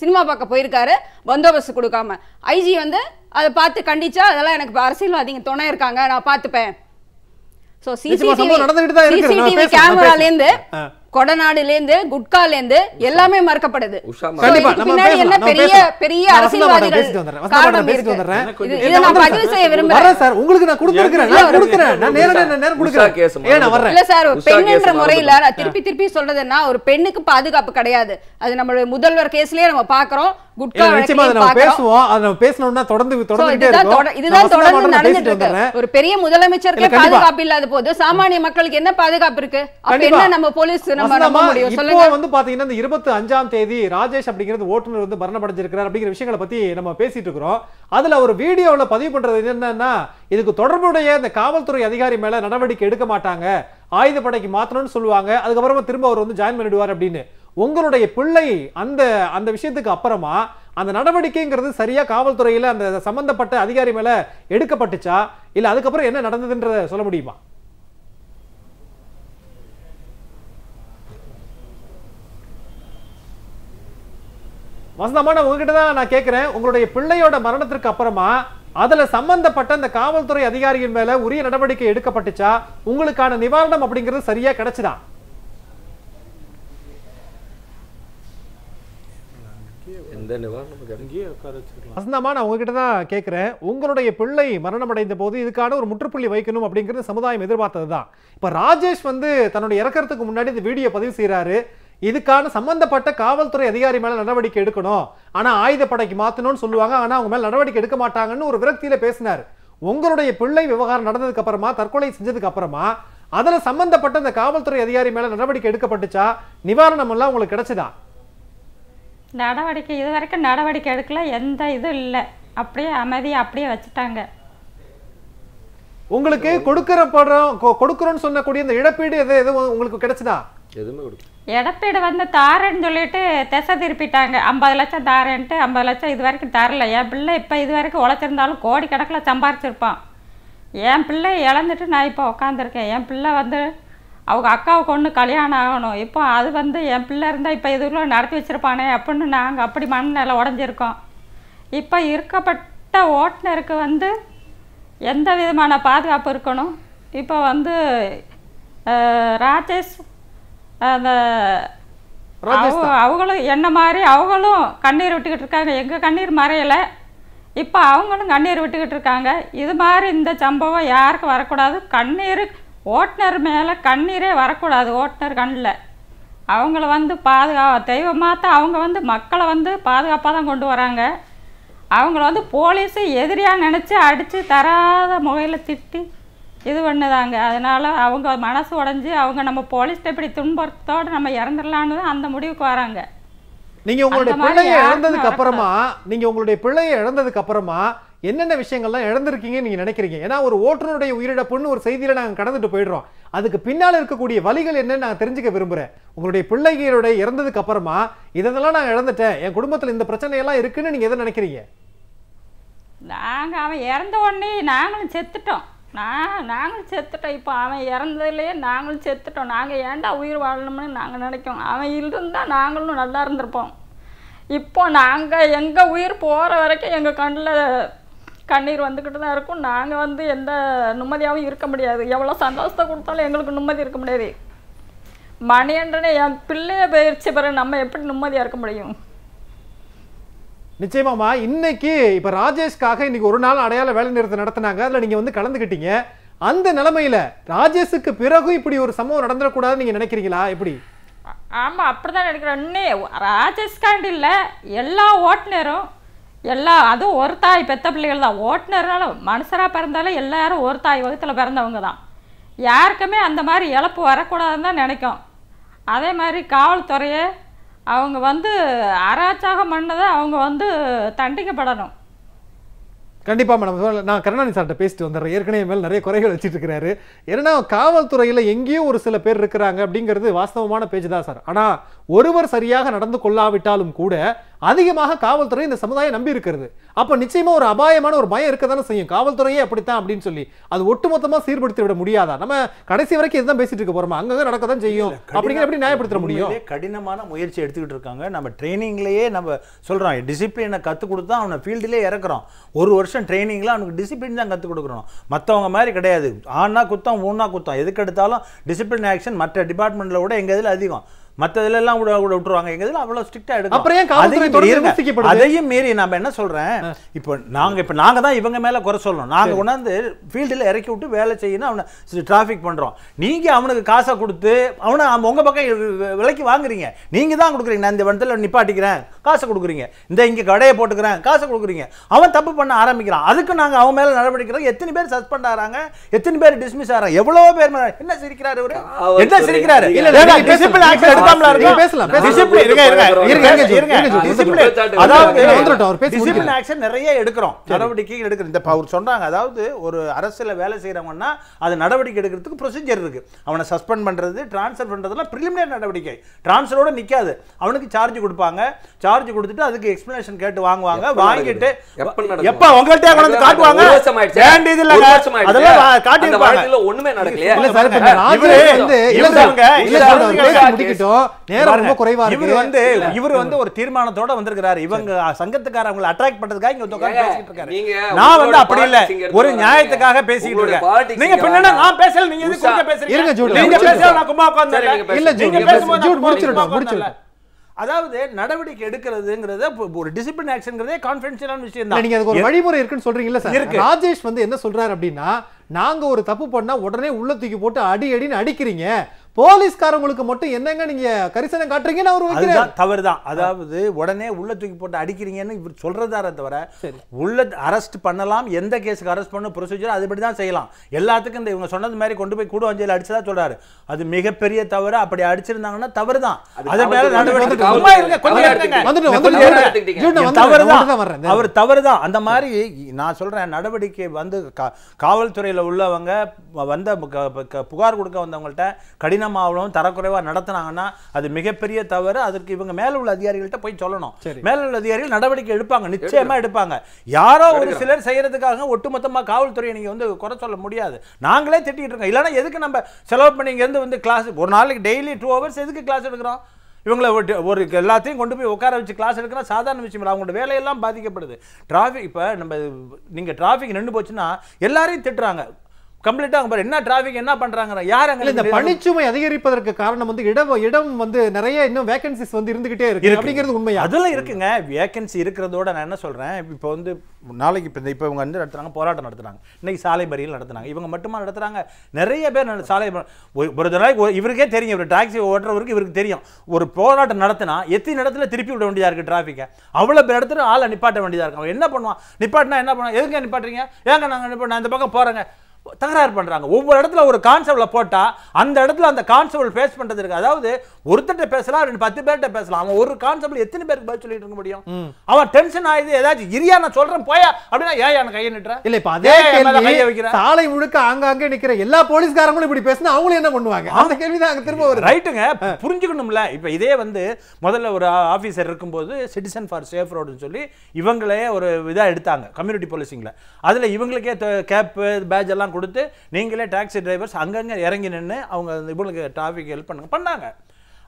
சினிமா பார்க்க போயிருக்காரு பந்தோபஸ்து கொடுக்காம ஐஜி வந்து அதை பார்த்து கண்டிச்சா அதெல்லாம் எனக்கு அரசியல்வாதிங்க துணை இருக்காங்க நான் பார்த்துப்பேன் ஸோ சிசிடிவி சிசிடிவி கேமராலேருந்து கொடநாடுலேருந்து குட்காலேருந்து எல்லாமே மறக்கப்படுது என்ன பெரிய பெரிய அரசியல்வாதிகள் முறையில திருப்பி திருப்பி சொல்றதுன்னா ஒரு பெண்ணுக்கு பாதுகாப்பு கிடையாது அது நம்மளுடைய முதல்வர் கேஸ்லயே நம்ம பாக்குறோம் இதுதான் இருக்கு ஒரு பெரிய பாதுகாப்பு இல்லாத போது சாமானிய மக்களுக்கு என்ன பாதுகாப்பு இருக்கு என்ன நம்ம போலீஸ் இந்த அஞ்சாம் தேதி ராஜேஷ் ஓட்டுநர் வந்து அப்படிங்கிற விஷயங்களை பத்தி நம்ம பேசிட்டு இருக்கிறோம் அதுல ஒரு பதிவு பண்றது என்னன்னா தொடர்புடைய காவல்துறை அதிகாரி மேல நடவடிக்கை எடுக்க மாட்டாங்க படைக்கு மாத்தணும்னு சொல்லுவாங்க அதுக்கப்புறமா திரும்ப அவர் வந்து ஜாயின் பண்ணிடுவார் அப்படின்னு உங்களுடைய பிள்ளை அந்த அந்த விஷயத்துக்கு அப்புறமா அந்த நடவடிக்கைங்கிறது சரியா காவல்துறையில அந்த சம்பந்தப்பட்ட அதிகாரி மேல எடுக்கப்பட்டுச்சா இல்ல அதுக்கப்புறம் என்ன நடந்ததுன்றத சொல்ல முடியுமா வசந்தமான உங்ககிட்ட தான் நான் கேட்கிறேன் உங்களுடைய பிள்ளையோட மரணத்திற்கு அப்புறமா அதுல சம்பந்தப்பட்ட இந்த காவல்துறை அதிகாரியின் மேல உரிய நடவடிக்கை எடுக்கப்பட்டுச்சா உங்களுக்கான நிவாரணம் அப்படிங்கிறது சரியா கிடைச்சுதான் நான் உங்ககிட்ட தான் கேட்குறேன் உங்களுடைய பிள்ளை மரணம் அடைந்த போது இதுக்கான ஒரு முற்றுப்புள்ளி வைக்கணும் அப்படிங்கிறது சமுதாயம் எதிர்பார்த்தது தான் இப்போ ராஜேஷ் வந்து தன்னுடைய இறக்கிறதுக்கு முன்னாடி இந்த வீடியோ பதிவு செய்கிறாரு இதுக்கான சம்பந்தப்பட்ட காவல்துறை அதிகாரி மேல நடவடிக்கை எடுக்கணும் ஆனா ஆயுத படைக்கு மாத்தணும்னு சொல்லுவாங்க ஆனா அவங்க மேல நடவடிக்கை எடுக்க மாட்டாங்கன்னு ஒரு விரக்தியில பேசினார் உங்களுடைய பிள்ளை விவகாரம் நடந்ததுக்கு அப்புறமா தற்கொலை செஞ்சதுக்கு அப்புறமா அதுல சம்பந்தப்பட்ட அந்த காவல்துறை அதிகாரி மேல நடவடிக்கை எடுக்கப்பட்டுச்சா நிவாரணம் எல்லாம் உங்களுக்கு கிடைச்சதா நடவடிக்கை இது வரைக்கும் நடவடிக்கை எடுக்கல எந்த இதுவும் இல்லை அப்படியே அமைதியை அப்படியே வச்சுட்டாங்க உங்களுக்கு கொடுக்கற படம் கொடுக்குறோன்னு சொன்னக்கூடிய இந்த இழப்பீடு எது எதுவும் உங்களுக்கு கிடைச்சதா எதுவுமே இடப்பீடு வந்து தாரேன்னு சொல்லிட்டு திசை திருப்பிட்டாங்க ஐம்பது லட்சம் தாரேன்ட்டு ஐம்பது லட்சம் இது வரைக்கும் தரல என் பிள்ளை இப்போ இது வரைக்கும் உழைச்சிருந்தாலும் கோடிக்கணக்கில் சம்பாரிச்சிருப்பான் என் பிள்ளை இழந்துட்டு நான் இப்போ உக்காந்துருக்கேன் என் பிள்ளை வந்து அவங்க அக்காவுக்கு ஒன்று கல்யாணம் ஆகணும் இப்போ அது வந்து என் பிள்ளை இருந்தால் இப்போ இதுக்குள்ள நடத்தி வச்சுருப்பானே அப்படின்னு நாங்கள் அப்படி மனநிலை உடஞ்சிருக்கோம் இப்போ இருக்கப்பட்ட ஓட்டுநருக்கு வந்து எந்த விதமான பாதுகாப்பு இருக்கணும் இப்போ வந்து ராஜேஷ் அந்த அவங்களும் என்ன மாதிரி அவங்களும் கண்ணீர் விட்டுக்கிட்டு இருக்காங்க எங்கள் கண்ணீர் மறையலை இப்போ அவங்களும் கண்ணீர் விட்டுக்கிட்டு இருக்காங்க இது மாதிரி இந்த சம்பவம் யாருக்கும் வரக்கூடாது கண்ணீர் ஓட்டுநர் மேலே கண்ணீரே வரக்கூடாது ஓட்டுநர் கண்ணில் அவங்கள வந்து பாதுகா தெய்வமாக தான் அவங்க வந்து மக்களை வந்து பாதுகாப்பாக தான் கொண்டு வராங்க அவங்கள வந்து போலீஸு எதிரியாக நினச்சி அடித்து தராத முகையில் திட்டி இது பண்ணதாங்க அதனால் அவங்க மனசு உடஞ்சி அவங்க நம்ம போலீஸ்கிட்ட இப்படி துன்பத்தோடு நம்ம இறந்துடலான்னு தான் அந்த முடிவுக்கு வராங்க நீங்கள் உங்களுடைய பிள்ளையை இழந்ததுக்கு அப்புறமா நீங்கள் உங்களுடைய பிள்ளையை இழந்ததுக்கு அப்புறமா என்னென்ன விஷயங்கள்லாம் இழந்திருக்கீங்க நீங்கள் நினைக்கிறீங்க ஏன்னா ஒரு ஓட்டுநருடைய உயிரிழப்புன்னு ஒரு செய்தியில் நாங்கள் கடந்துட்டு போயிடுறோம் அதுக்கு பின்னால் இருக்கக்கூடிய வழிகள் என்னன்னு நான் தெரிஞ்சுக்க விரும்புகிறேன் உங்களுடைய பிள்ளைகளுடைய இறந்ததுக்கு அப்புறமா இதெல்லாம் நான் இழந்துட்டேன் என் குடும்பத்தில் இந்த பிரச்சனையெல்லாம் இருக்குன்னு நீங்கள் எதை நினைக்கிறீங்க நாங்கள் அவன் இறந்த உடனே நாங்களும் செத்துட்டோம் நான் நாங்களும் செத்துட்டோம் இப்போ அவன் இறந்ததுலேயே நாங்களும் செத்துட்டோம் நாங்கள் ஏன்டா உயிர் வாழணும்னு நாங்கள் நினைக்கோம் அவன் இருந்தால் நாங்களும் நல்லா இருந்திருப்போம் இப்போ நாங்கள் எங்கள் உயிர் போகிற வரைக்கும் எங்கள் கண்ணில் கண்ணீர் வந்துக்கிட்டு தான் இருக்கும் நாங்கள் வந்து எந்த நிம்மதியாகவும் இருக்க முடியாது எவ்வளோ சந்தோஷத்தை கொடுத்தாலும் எங்களுக்கு நிம்மதி இருக்க முடியாது மணியன்றனே என் பிள்ளைய பயிற்சி பிறகு நம்ம எப்படி நிம்மதியாக இருக்க முடியும் நிச்சயமாமா இன்னைக்கு இப்போ ராஜேஷ்காக இன்னைக்கு ஒரு நாள் அடையாள வேலை நிறுத்தம் நடத்தினாங்க அதில் நீங்கள் வந்து கலந்துக்கிட்டீங்க அந்த நிலமையில ராஜேஷுக்கு பிறகு இப்படி ஒரு சம்பவம் நடந்துடக்கூடாதுன்னு நீங்கள் நினைக்கிறீங்களா எப்படி ஆமாம் அப்படி தான் நினைக்கிறேன் இன்னும் ராஜேஷ்காண்ட் இல்லை எல்லா ஓட்டுநரும் எல்லா அதுவும் ஒரு தாய் பெத்த பிள்ளைகள் தான் ஓட்டுநர்னாலும் மனுஷராக பிறந்தாலும் எல்லாரும் ஒரு தாய் வகுத்தில் பிறந்தவங்க தான் யாருக்குமே அந்த மாதிரி இழப்பு வரக்கூடாதுன்னு தான் நினைக்கும் அதே மாதிரி காவல்துறையை அவங்க வந்து அராச்சாக பண்ணதை அவங்க வந்து தண்டிக்கப்படணும் கண்டிப்பாக மேடம் நான் கருணாநிதி சார்கிட்ட பேசிட்டு வந்துடுறேன் ஏற்கனவே மேல் நிறைய குறைகள் வச்சுட்டு இருக்கிறாரு ஏன்னா காவல்துறையில் எங்கேயும் ஒரு சில பேர் இருக்கிறாங்க அப்படிங்கிறது வாஸ்தவமான பேச்சு தான் சார் ஆனால் ஒருவர் சரியாக நடந்து கொள்ளாவிட்டாலும் கூட அதிகமாக காவல்துறை இந்த சமுதாயம் நம்பி இருக்கிறது அப்போ நிச்சயமாக ஒரு அபாயமான ஒரு பயம் இருக்க தானே செய்யும் காவல்துறையே அப்படித்தான் அப்படின்னு சொல்லி அது ஒட்டுமொத்தமாக சீர்படுத்தி விட முடியாதா நம்ம கடைசி வரைக்கும் இதுதான் பேசிட்டு இருக்க போறோமா அங்கங்கே நடக்க தான் செய்யும் அப்படிங்கிற எப்படி நியாயப்படுத்த முடியும் கடினமான முயற்சி எடுத்துக்கிட்டு இருக்காங்க நம்ம ட்ரைனிங்லேயே நம்ம சொல்கிறோம் டிசிப்ளினை கற்றுக் கொடுத்தா அவனை ஃபீல்டிலே இறக்குறோம் ஒரு வருஷம் ட்ரைனிங்ல அவனுக்கு டிசிப்ளின் தான் கற்றுக் கொடுக்குறோம் மற்றவங்க மாதிரி கிடையாது ஆனா குத்தம் ஊன்னா குத்தம் எதுக்கு எடுத்தாலும் டிசிப்ளின் ஆக்ஷன் மற்ற டிபார்ட்மெண்ட்டில் விட எங்கள் இதில் அதிகம் மற்றதுலாம் கூட கூட விட்டுருவாங்க எங்க இதில் அவ்வளோ ஸ்ட்ரிக்டாக எடுக்கும் அப்புறம் அதையும் மீறி நம்ம என்ன சொல்றேன் இப்போ நாங்க இப்போ நாங்க தான் இவங்க மேல குறை சொல்றோம் நாங்க கொண்டாந்து ஃபீல்டுல இறக்கி விட்டு வேலை செய்யணும் அவனை டிராஃபிக் பண்றோம் நீங்க அவனுக்கு காசை கொடுத்து அவனை உங்க பக்கம் விலைக்கு வாங்குறீங்க நீங்க தான் கொடுக்குறீங்க நான் இந்த இடத்துல நிப்பாட்டிக்கிறேன் காசை கொடுக்குறீங்க இந்த இங்க கடையை போட்டுக்கிறேன் காசை கொடுக்குறீங்க அவன் தப்பு பண்ண ஆரம்பிக்கிறான் அதுக்கு நாங்க அவன் மேல நடவடிக்கிறோம் எத்தனை பேர் சஸ்பெண்ட் ஆகிறாங்க எத்தனை பேர் டிஸ்மிஸ் ஆகிறாங்க எவ்வளவு பேர் என்ன சிரிக்கிறாரு என்ன சிரிக்கிறாரு அதாவது நிறைய எடுக்கிறோம் நடவடிக்கை அவர் சொன்னாங்க அதாவது ஒரு அரசில் வேலை செய்யறவன்னா அது நடவடிக்கை எடுக்கிறதுக்கு ப்ரொசீஜர் இருக்கு அவனை சஸ்பெண்ட் பண்றது டிரான்ஸ்ஃபர் பண்றதுலாம் பிரிலிமினரி நடவடிக்கை டிரான்ஸ்ஃபரோட நிக்காது அவனுக்கு சார்ஜ் கொடுப்பாங்க சார்ஜ் கொடுத்துட்டு அதுக்கு எக்ஸ்பிளனேஷன் கேட்டு வாங்குவாங்க வாங்கிட்டு எப்ப உங்கள்ட்ட கொண்டு காட்டுவாங்க வேண்டியது இல்ல அதெல்லாம் காட்டி ஒண்ணுமே நடக்கலையா இல்ல சார் வந்து இல்ல சார் முடிக்கட்டும் நேரம் ரொம்ப குறைவா இவர் வந்து இவர் வந்து ஒரு தீர்மானத்தோட வந்திருக்கிறாரு இவங்க சங்கத்துக்காரங்களை அட்ராக்ட் பண்றதுக்காக இங்க உட்கார்ந்து பேசிட்டு இருக்காரு நான் வந்து அப்படி இல்ல ஒரு நியாயத்துக்காக பேசிட்டு இருக்கேன் நீங்க நான் பேசல நீங்க எதுக்கு பேசுறீங்க இருங்க ஜூட் நீங்க பேசல நான் இல்ல ஜூட் ஜூட் முடிச்சிரணும் முடிச்சிரணும் அதாவது நடவடிக்கை எடுக்கிறதுங்கிறத ஒரு டிசிப்ளின் ஆக்ஷன்ங்கிறதே கான்ஃபிடன்ஷியலான விஷயம் தான் நீங்க அதுக்கு ஒரு வழிமுறை இருக்குன்னு சொல்றீங்கல்ல சார் ராஜேஷ் வந்து என்ன சொல்றாரு அப்படின்னா நாங்க ஒரு தப்பு பண்ணா உடனே உள்ள தூக்கி போட்டு அடி அடின்னு அடிக்கிறீங்க போலீஸ்காரங்களுக்கு மட்டும் என்னங்க நீங்க கரிசனம் காட்டுறீங்கன்னு அவர் தவறு தான் அதாவது உடனே உள்ள தூக்கி போட்டு அடிக்கிறீங்கன்னு இவர் சொல்றதார தவிர உள்ள அரெஸ்ட் பண்ணலாம் எந்த கேஸுக்கு அரெஸ்ட் பண்ண ப்ரொசீஜர் அதுபடி தான் செய்யலாம் எல்லாத்துக்கும் இந்த இவங்க சொன்னது மாதிரி கொண்டு போய் கூட வஞ்சியில் அடிச்சதா சொல்றாரு அது மிகப்பெரிய தவறு அப்படி அடிச்சிருந்தாங்கன்னா தவறு தான் அவர் தவறு தான் அந்த மாதிரி நான் சொல்றேன் நடவடிக்கை வந்து காவல்துறையில் உள்ளவங்க வந்த புகார் கொடுக்க வந்தவங்கள்ட்ட கடின கடினமாகவும் தரக்குறைவாக நடத்தினாங்கன்னா அது மிகப்பெரிய தவறு அதற்கு இவங்க மேல உள்ள அதிகாரிகள்கிட்ட போய் சொல்லணும் மேல உள்ள அதிகாரிகள் நடவடிக்கை எடுப்பாங்க நிச்சயமா எடுப்பாங்க யாரோ ஒரு சிலர் செய்யறதுக்காக ஒட்டுமொத்தமாக காவல்துறையை நீங்க வந்து குறை சொல்ல முடியாது நாங்களே திட்டிகிட்டு இருக்கோம் இல்லைன்னா எதுக்கு நம்ம செலவு பண்ணி இங்கேருந்து வந்து கிளாஸ் ஒரு நாளைக்கு டெய்லி டூ ஹவர்ஸ் எதுக்கு கிளாஸ் எடுக்கிறோம் இவங்களை ஒரு எல்லாத்தையும் கொண்டு போய் உட்கார வச்சு கிளாஸ் எடுக்கிற சாதாரண விஷயம் அவங்களோட வேலையெல்லாம் பாதிக்கப்படுது டிராஃபிக் இப்போ நம்ம நீங்கள் டிராஃபிக் நின்று போச்சுன்னா எல்லாரையும் திட்டுறாங்க கம்ப்ளீட்டாக பாரு என்ன டிராஃபிக் என்ன பண்ணுறாங்க யாருங்க இந்த பணிச்சுமை அதிகரிப்பதற்கு காரணம் வந்து இடம் இடம் வந்து நிறைய இன்னும் வேகன்சிஸ் வந்து இருந்துகிட்டே இருக்கு அப்படிங்கிறது உண்மை அதெல்லாம் இருக்குங்க வேகன்சி இருக்கிறதோட நான் என்ன சொல்கிறேன் இப்போ வந்து நாளைக்கு இப்போ இப்போ இவங்க வந்து நடத்துகிறாங்க போராட்டம் நடத்துகிறாங்க இன்னைக்கு சாலை மறியல் நடத்துனாங்க இவங்க மட்டுமா நடத்துகிறாங்க நிறைய பேர் சாலை ஒரு நாளைக்கு இவருக்கே தெரியும் இவர் டாக்ஸி ஓட்டுறவருக்கு இவருக்கு தெரியும் ஒரு போராட்டம் நடத்தினா எத்தனை இடத்துல திருப்பி விட வேண்டியதாக இருக்குது டிராஃபிக்கை அவ்வளோ பேர் இடத்துல ஆளை நிப்பாட்ட வேண்டியதாக இருக்கும் அவன் என்ன பண்ணுவான் நிப்பாட்டினா என்ன பண்ணுவான் எதுக்கு நிப்பாட்டுறீங்க ஏங்க நாங்கள் நிப்பாட்டினா இந்த பக்கம் போகிறேங்க தகராறு பண்ணுறாங்க ஒவ்வொரு இடத்துல ஒரு கான்ஸ்டபிளை போட்டால் அந்த இடத்துல அந்த கான்செப்ட் ஃபேஸ் பண்ணுறது இருக்குது அதாவது ஒருத்தட்ட பேசலாம் ரெண்டு பத்து பேர்கிட்ட பேசலாம் அவன் ஒரு கான்ஸ்டபிள் எத்தனை பேருக்கு பதில் சொல்லிட்டு இருக்க முடியும் அவன் டென்ஷன் ஆயிடுது ஏதாச்சும் இரியா நான் சொல்கிறேன் போயா அப்படின்னா ஏன் எனக்கு கையை நிட்டுற இல்லை இப்போ அதே கையை வைக்கிறேன் சாலை முழுக்க ஆங்காங்கே நிற்கிற எல்லா போலீஸ்காரங்களும் இப்படி பேசினா அவங்களும் என்ன பண்ணுவாங்க அந்த கேள்வி தான் அங்கே திரும்ப ஒரு ரைட்டுங்க புரிஞ்சுக்கணும்ல இப்போ இதே வந்து முதல்ல ஒரு ஆஃபீஸர் இருக்கும்போது சிட்டிசன் ஃபார் சேஃப் ரோடுன்னு சொல்லி இவங்களே ஒரு இதாக எடுத்தாங்க கம்யூனிட்டி போலீஸிங்கில் அதில் இவங்களுக்கே கேப்பு பேஜ் எல்லாம் எல்லாம் கொடுத்து நீங்களே டாக்ஸி டிரைவர்ஸ் அங்கங்கே இறங்கி நின்று அவங்க இவங்களுக்கு டிராஃபிக் ஹெல்ப் பண்ணுங்க பண்ணாங்க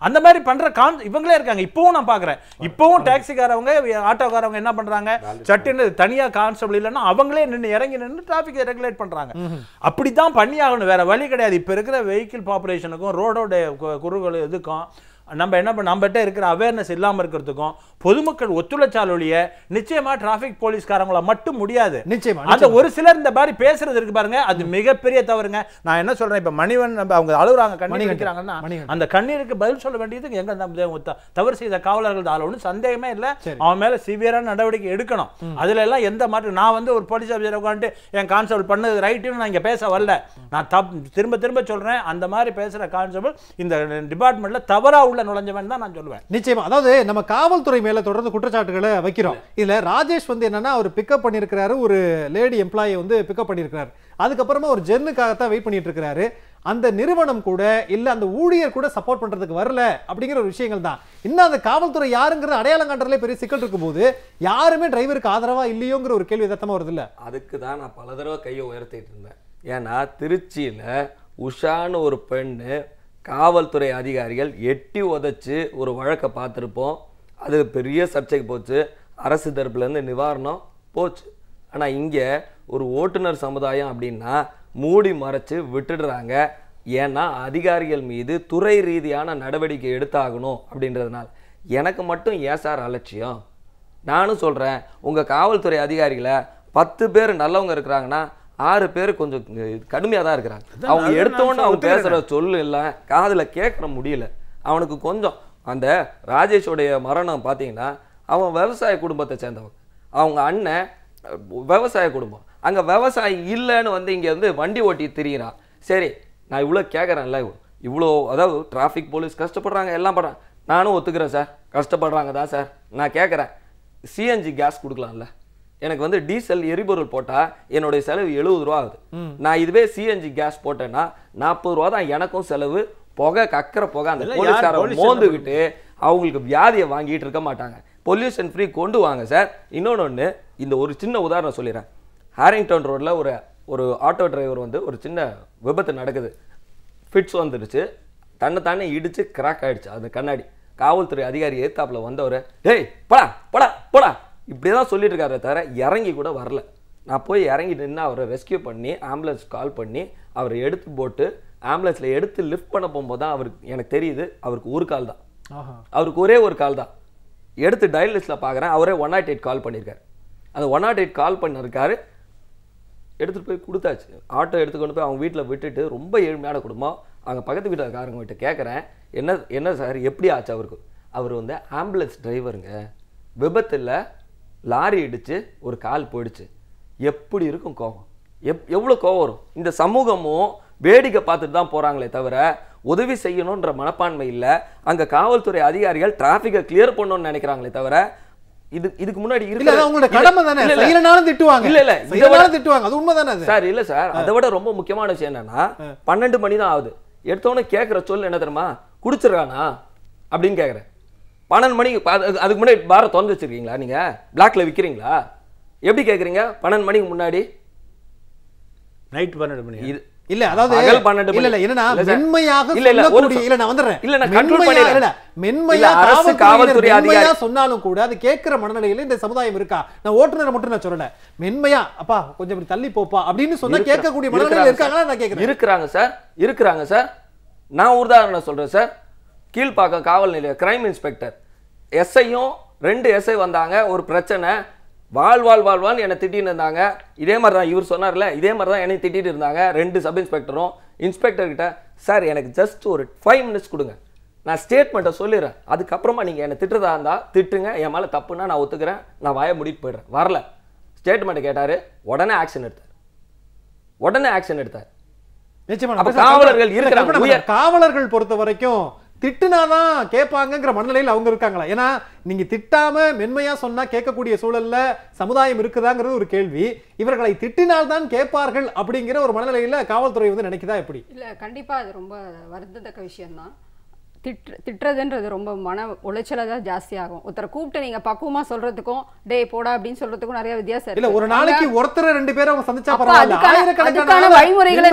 அந்த மாதிரி பண்ற கான் இவங்களே இருக்காங்க இப்பவும் நான் பாக்குறேன் இப்பவும் டாக்ஸிக்காரவங்க ஆட்டோக்காரவங்க என்ன பண்றாங்க சட்டுன்னு தனியா கான்ஸ்டபிள் இல்லைன்னா அவங்களே நின்று இறங்கி நின்று டிராபிக் ரெகுலேட் பண்றாங்க அப்படிதான் பண்ணி ஆகணும் வேற வழி கிடையாது இப்ப இருக்கிற வெஹிக்கிள் பாப்புலேஷனுக்கும் ரோடோட குறுகள் இதுக்கும் நம்ம என்ன பண்ண நம்மகிட்ட இருக்கிற அவேர்னஸ் இல்லாமல் இருக்கிறதுக்கும் பொதுமக்கள் ஒழிய நிச்சயமா டிராஃபிக் போலீஸ்காரங்கள மட்டும் முடியாது நிச்சயமா அந்த ஒரு சிலர் இந்த மாதிரி பேசுறது இருக்கு பாருங்க அது மிகப்பெரிய தவறுங்க நான் என்ன சொல்றேன் இப்போ மணிவன் நம்ம அவங்க அழுகுறாங்க கண்ணீர் வைக்கிறாங்கன்னா அந்த கண்ணீருக்கு பதில் சொல்ல வேண்டியதுக்கு எங்க தவறு செய்த காவலர்கள் ஆள் ஒன்றும் சந்தேகமே இல்லை அவன் மேல சிவியரான நடவடிக்கை எடுக்கணும் அதுல எல்லாம் எந்த மாற்றம் நான் வந்து ஒரு போலீஸ் ஆஃபீஸர் உட்காந்து என் கான்ஸ்டபிள் பண்ணது ரைட்டுன்னு நான் இங்கே பேச வரல நான் திரும்ப திரும்ப சொல்றேன் அந்த மாதிரி பேசுற கான்ஸ்டபிள் இந்த டிபார்ட்மெண்ட்ல தவறாக உள்ள நுழைஞ்சவன் தான் நான் சொல்லுவேன் நிச்சயமா அதாவது நம்ம காவல்துறை மேல தொடர்ந்து குற்றச்சாட்டுகளை வைக்கிறோம் இதுல ராஜேஷ் வந்து என்னன்னா அவர் பிக்கப் பண்ணியிருக்கிறாரு ஒரு லேடி எம்ப்ளாயை வந்து பிக்கப் பண்ணியிருக்கிறாரு அதுக்கப்புறமா ஒரு ஜென்னுக்காகத்தான் வெயிட் பண்ணிட்டு இருக்கிறாரு அந்த நிறுவனம் கூட இல்லை அந்த ஊழியர் கூட சப்போர்ட் பண்றதுக்கு வரல அப்படிங்கிற ஒரு விஷயங்கள் தான் இன்னும் அந்த காவல்துறை யாருங்கிறது அடையாளம் காட்டுறதுல பெரிய சிக்கல் இருக்கும்போது யாருமே டிரைவருக்கு ஆதரவாக இல்லையோங்கிற ஒரு கேள்வி தத்தமா வருது இல்லை அதுக்கு தான் நான் பல தடவை கையை உயர்த்திட்டு இருந்தேன் ஏன்னா திருச்சியில் உஷான்னு ஒரு பெண்ணு காவல்துறை அதிகாரிகள் எட்டி உதச்சி ஒரு வழக்கை பார்த்துருப்போம் அது பெரிய சர்ச்சைக்கு போச்சு அரசு தரப்புலேருந்து நிவாரணம் போச்சு ஆனால் இங்கே ஒரு ஓட்டுநர் சமுதாயம் அப்படின்னா மூடி மறைச்சு விட்டுடுறாங்க ஏன்னா அதிகாரிகள் மீது துறை ரீதியான நடவடிக்கை எடுத்தாகணும் அப்படின்றதுனால எனக்கு மட்டும் ஏன் சார் அலட்சியம் நானும் சொல்கிறேன் உங்கள் காவல்துறை அதிகாரிகளை பத்து பேர் நல்லவங்க இருக்கிறாங்கன்னா ஆறு பேர் கொஞ்சம் கடுமையாக தான் இருக்கிறாங்க அவங்க எடுத்தோன்னு அவங்க பேசுகிற சொல்லு இல்லை காதில் கேட்குற முடியல அவனுக்கு கொஞ்சம் அந்த ராஜேஷோடைய மரணம் பார்த்தீங்கன்னா அவன் விவசாய குடும்பத்தை சேர்ந்தவன் அவங்க அண்ணன் விவசாய குடும்பம் அங்கே விவசாயி இல்லைன்னு வந்து இங்கே வந்து வண்டி ஓட்டி திரியிறான் சரி நான் இவ்வளோ கேட்குறேன்ல இவ்வளோ அதாவது டிராஃபிக் போலீஸ் கஷ்டப்படுறாங்க எல்லாம் படுறேன் நானும் ஒத்துக்கிறேன் சார் கஷ்டப்படுறாங்க தான் சார் நான் கேட்குறேன் சிஎன்ஜி கேஸ் கொடுக்கலாம்ல எனக்கு வந்து டீசல் எரிபொருள் போட்டால் என்னுடைய செலவு எழுபது ரூபா ஆகுது நான் இதுவே சிஎன்ஜி கேஸ் போட்டேன்னா நாற்பது ரூபா தான் எனக்கும் செலவு புகை கக்கிற புகை அந்த போலீஸ்காரன் மோந்துக்கிட்டு அவங்களுக்கு வியாதியை வாங்கிட்டு இருக்க மாட்டாங்க பொல்யூஷன் ஃப்ரீ கொண்டு வாங்க சார் இன்னொன்று ஒன்று இந்த ஒரு சின்ன உதாரணம் சொல்லிடுறேன் ஹாரிங்டன் ரோட்டில் ஒரு ஒரு ஆட்டோ டிரைவர் வந்து ஒரு சின்ன விபத்து நடக்குது ஃபிட்ஸ் வந்துடுச்சு தன்னை தானே இடித்து கிராக் ஆகிடுச்சு அந்த கண்ணாடி காவல்துறை அதிகாரி ஏத்தாப்பில் வந்தவர் டேய் போடா போடா போடா இப்படி தான் சொல்லிட்டு இருக்காரு தவிர இறங்கி கூட வரல நான் போய் இறங்கி நின்று அவரை ரெஸ்கியூ பண்ணி ஆம்புலன்ஸ் கால் பண்ணி அவரை எடுத்து போட்டு ஆம்புலன்ஸில் எடுத்து லிஃப்ட் பண்ண போகும்போது தான் அவருக்கு எனக்கு தெரியுது அவருக்கு ஒரு கால் தான் அவருக்கு ஒரே ஒரு கால் தான் எடுத்து டயலிஸில் பார்க்குறேன் அவரே one naught oh eight call பண்ணியிருக்காரு அந்த one naught oh eight call பண்ணிருக்காரு எடுத்துகிட்டு போய் கொடுத்தாச்சு ஆட்டோ எடுத்துக்கொண்டு போய் அவங்க வீட்டில் விட்டுட்டு ரொம்ப ஏழ்மையான குடும்பம் அங்கே பக்கத்து வீட்டுக்காரங்ககிட்ட கேட்குறேன் என்ன என்ன சார் எப்படி ஆச்சு அவருக்கு அவர் வந்து ஆம்புலன்ஸ் டிரைவருங்க விபத்தில் லாரி இடித்து ஒரு கால் போயிடுச்சு எப்படி இருக்கும் கோபம் எப் எவ்வளோ கோவம் வரும் இந்த சமூகமும் வேடிக்கை பார்த்துட்டு தான் போகிறாங்களே தவிர உதவி செய்யணுன்ற மனப்பான்மை இல்லை அங்கே காவல்துறை அதிகாரிகள் டிராஃபிக்கை கிளியர் பண்ணணும்னு நினைக்கிறாங்களே தவிர இது இதுக்கு முன்னாடி இருக்கு அவங்களோட கடமை தானே செய்யலனாலும் திட்டுவாங்க இல்ல இல்ல இதனால திட்டுவாங்க அது உண்மைதானே சார் இல்ல சார் அதை விட ரொம்ப முக்கியமான விஷயம் என்னன்னா பன்னெண்டு மணி தான் ஆகுது எடுத்தவொடனே கேட்குற சொல் என்ன தெரியுமா குடிச்சிருக்கானா அப்படின்னு கேட்கறேன் பன்னெண்டு மணிக்கு அதுக்கு முன்னாடி பாரை திறந்து வச்சுருக்கீங்களா நீங்கள் பிளாக்ல விற்கிறீங்களா எப்படி கேட்குறீங்க பன்னெண்டு மணிக்கு முன்னாடி நைட் பன்னெண்டு மணி இது இல்ல அதாவது இல்ல இல்ல என்னன்னா மென்மையாக இல்ல இல்ல ஒரு இல்ல நான் வந்துறேன் இல்ல நான் கண்ட்ரோல் பண்ணல மென்மையா அரசு காவல்துறை அதிகாரி சொன்னாலும் கூட அது கேட்கிற மனநிலையில இந்த சமுதாயம் இருக்கா நான் ஓட்டுநர் மட்டும் நான் சொல்லல மென்மையா அப்பா கொஞ்சம் இப்படி தள்ளி போப்பா அப்படின்னு சொன்னா கேட்கக்கூடிய மனநிலையில இருக்காங்களா நான் கேக்குறேன் இருக்கறாங்க சார் இருக்கறாங்க சார் நான் உதாரணம் சொல்றேன் சார் கீழ்ப்பாக்கம் காவல் நிலைய கிரைம் இன்ஸ்பெக்டர் எஸ்ஐயும் ரெண்டு எஸ்ஐ வந்தாங்க ஒரு பிரச்சனை வாழ் வாழ் வாழ்வான்னு என்னை திட்டின்னு இருந்தாங்க இதே மாதிரி தான் இவர் சொன்னார்ல இதே மாதிரி தான் என்னை திட்டிட்டு இருந்தாங்க ரெண்டு சப் இன்ஸ்பெக்டரும் இன்ஸ்பெக்டர்கிட்ட சார் எனக்கு ஜஸ்ட் ஒரு ஃபைவ் மினிட்ஸ் கொடுங்க நான் ஸ்டேட்மெண்ட்டை சொல்லிடுறேன் அதுக்கப்புறமா நீங்கள் என்னை திட்டுறதா இருந்தால் திட்டுங்க என் மேலே தப்புன்னா நான் ஒத்துக்கிறேன் நான் வாய முடிட்டு போயிடுறேன் வரல ஸ்டேட்மெண்ட்டை கேட்டார் உடனே ஆக்ஷன் எடுத்தார் உடனே ஆக்ஷன் எடுத்தார் நிச்சயமா காவலர்கள் இருக்கிற காவலர்கள் பொறுத்த வரைக்கும் திட்டுனாதான் கேட்பாங்கங்கிற மனநிலையில் அவங்க இருக்காங்களா ஏன்னா நீங்க திட்டாம மென்மையா சொன்னா கேட்கக்கூடிய சூழல்ல சமுதாயம் இருக்குதாங்கிறது ஒரு கேள்வி இவர்களை திட்டினால்தான் கேட்பார்கள் அப்படிங்கிற ஒரு மனநிலையில காவல்துறை வந்து நினைக்குதா எப்படி இல்ல கண்டிப்பா அது ரொம்ப வருந்தத்தக்க விஷயம்தான் திட்டு திட்டுறதுன்றது ரொம்ப மன உளைச்சலாக தான் ஜாஸ்தியாகும் ஒருத்தரை கூப்பிட்டு நீங்க பக்குவமா சொல்றதுக்கும் டே போடா அப்படின்னு சொல்றதுக்கும் நிறைய வித்தியாசம் இல்லை ஒரு நாளைக்கு ஒருத்தர் ரெண்டு பேரும் சந்திச்சா பரவாயில்ல அதுக்கான வழிமுறைகளை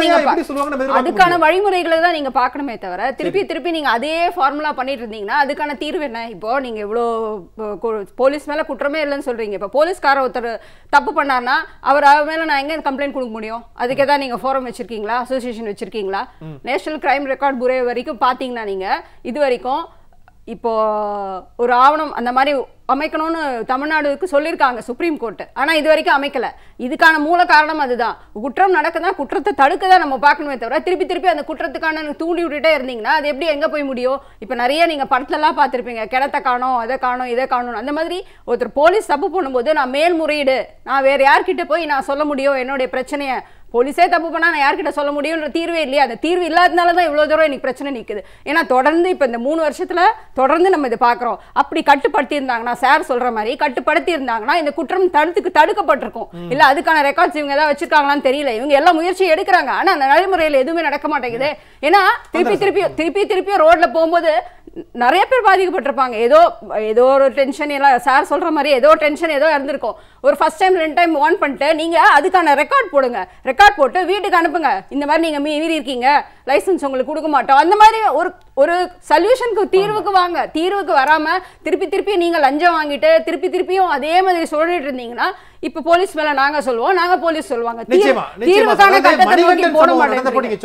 அதுக்கான வழிமுறைகளை தான் நீங்க பார்க்கணுமே தவிர திருப்பி திருப்பி நீங்க அதே ஃபார்முலா பண்ணிட்டு இருந்தீங்கன்னா அதுக்கான தீர்வு என்ன இப்போ நீங்க இவ்வளோ போலீஸ் மேல குற்றமே இல்லைன்னு சொல்றீங்க இப்போ போலீஸ்கார ஒருத்தர் தப்பு பண்ணார்னா அவர் மேல நான் எங்கே கம்ப்ளைண்ட் கொடுக்க முடியும் அதுக்கு ஏதாவது நீங்க ஃபோரம் வச்சிருக்கீங்களா அசோசியேஷன் வச்சிருக்கீங்களா நேஷனல் கிரைம் ரெக்கார்ட் புரே வரைக்கும் பாத்தீங்கன்னா நீங்க இது வரைக்கும் இப்போது ஒரு ஆவணம் அந்த மாதிரி அமைக்கணும்னு தமிழ்நாடுக்கு சொல்லியிருக்காங்க சுப்ரீம் கோர்ட்டு ஆனால் இது வரைக்கும் அமைக்கலை இதுக்கான மூல காரணம் அதுதான் குற்றம் நடக்குதான் குற்றத்தை தடுக்க தான் நம்ம பார்க்கணுமே தவிர திருப்பி திருப்பி அந்த குற்றத்துக்கான தூண்டி விட்டுட்டே இருந்தீங்கன்னா அது எப்படி எங்கே போய் முடியும் இப்போ நிறைய நீங்கள் படத்துலலாம் பார்த்துருப்பீங்க கிடத்தை காணும் அதை காணும் இதை காணும் அந்த மாதிரி ஒருத்தர் போலீஸ் தப்பு பண்ணும்போது நான் மேல்முறையீடு நான் வேறு யார்கிட்ட போய் நான் சொல்ல முடியும் என்னுடைய பிரச்சனையை போலீஸே தப்பு பண்ணால் நான் யார்கிட்ட சொல்ல முடியும்ன்ற தீர்வே இல்லையா அந்த தீர்வு இல்லாதனால தான் இவ்வளோ தூரம் எனக்கு பிரச்சனை நிற்குது ஏன்னா தொடர்ந்து இப்போ இந்த மூணு வருஷத்தில் தொடர்ந்து நம்ம இதை பார்க்குறோம் அப்படி கட்டுப்படுத்தி இருந்தாங்கன்னா சார் சொல்கிற மாதிரி கட்டுப்படுத்தி இருந்தாங்கன்னா இந்த குற்றம் தடுத்துக்கு தடுக்கப்பட்டிருக்கும் இல்லை அதுக்கான ரெக்கார்ட்ஸ் இவங்க ஏதாவது வச்சிருக்காங்களான்னு தெரியல இவங்க எல்லாம் முயற்சியும் எடுக்கிறாங்க ஆனால் நடைமுறையில் எதுவுமே நடக்க மாட்டேங்குது ஏன்னா திருப்பி திருப்பி திருப்பி திருப்பியும் ரோட்டில் போகும்போது நிறைய பேர் பாதிக்கப்பட்டிருப்பாங்க ஏதோ ஏதோ ஒரு டென்ஷன் எல்லாம் சார் சொல்கிற மாதிரி ஏதோ டென்ஷன் ஏதோ இருந்திருக்கும் ஒரு ஃபர்ஸ்ட் டைம் ரெண்டு டைம் ஓன் பண்ணிட்டு நீங்கள் அதுக்கான ரெக்கார்ட் போடுங்க ரெக்கார்ட் போட்டு வீட்டுக்கு அனுப்புங்க இந்த மாதிரி நீங்கள் மீறி இருக்கீங்க லைசன்ஸ் உங்களுக்கு கொடுக்க மாட்டோம் அந்த மாதிரி ஒரு ஒரு சல்யூஷனுக்கு தீர்வுக்கு வாங்க தீர்வுக்கு வராம திருப்பி திருப்பி நீங்க லஞ்சம் வாங்கிட்டு திருப்பி திருப்பியும் அதே மாதிரி சொல்லிட்டு இருந்தீங்கன்னா இப்ப போலீஸ் மேல நாங்க சொல்லுவோம் நாங்க போலீஸ் சொல்லுவாங்க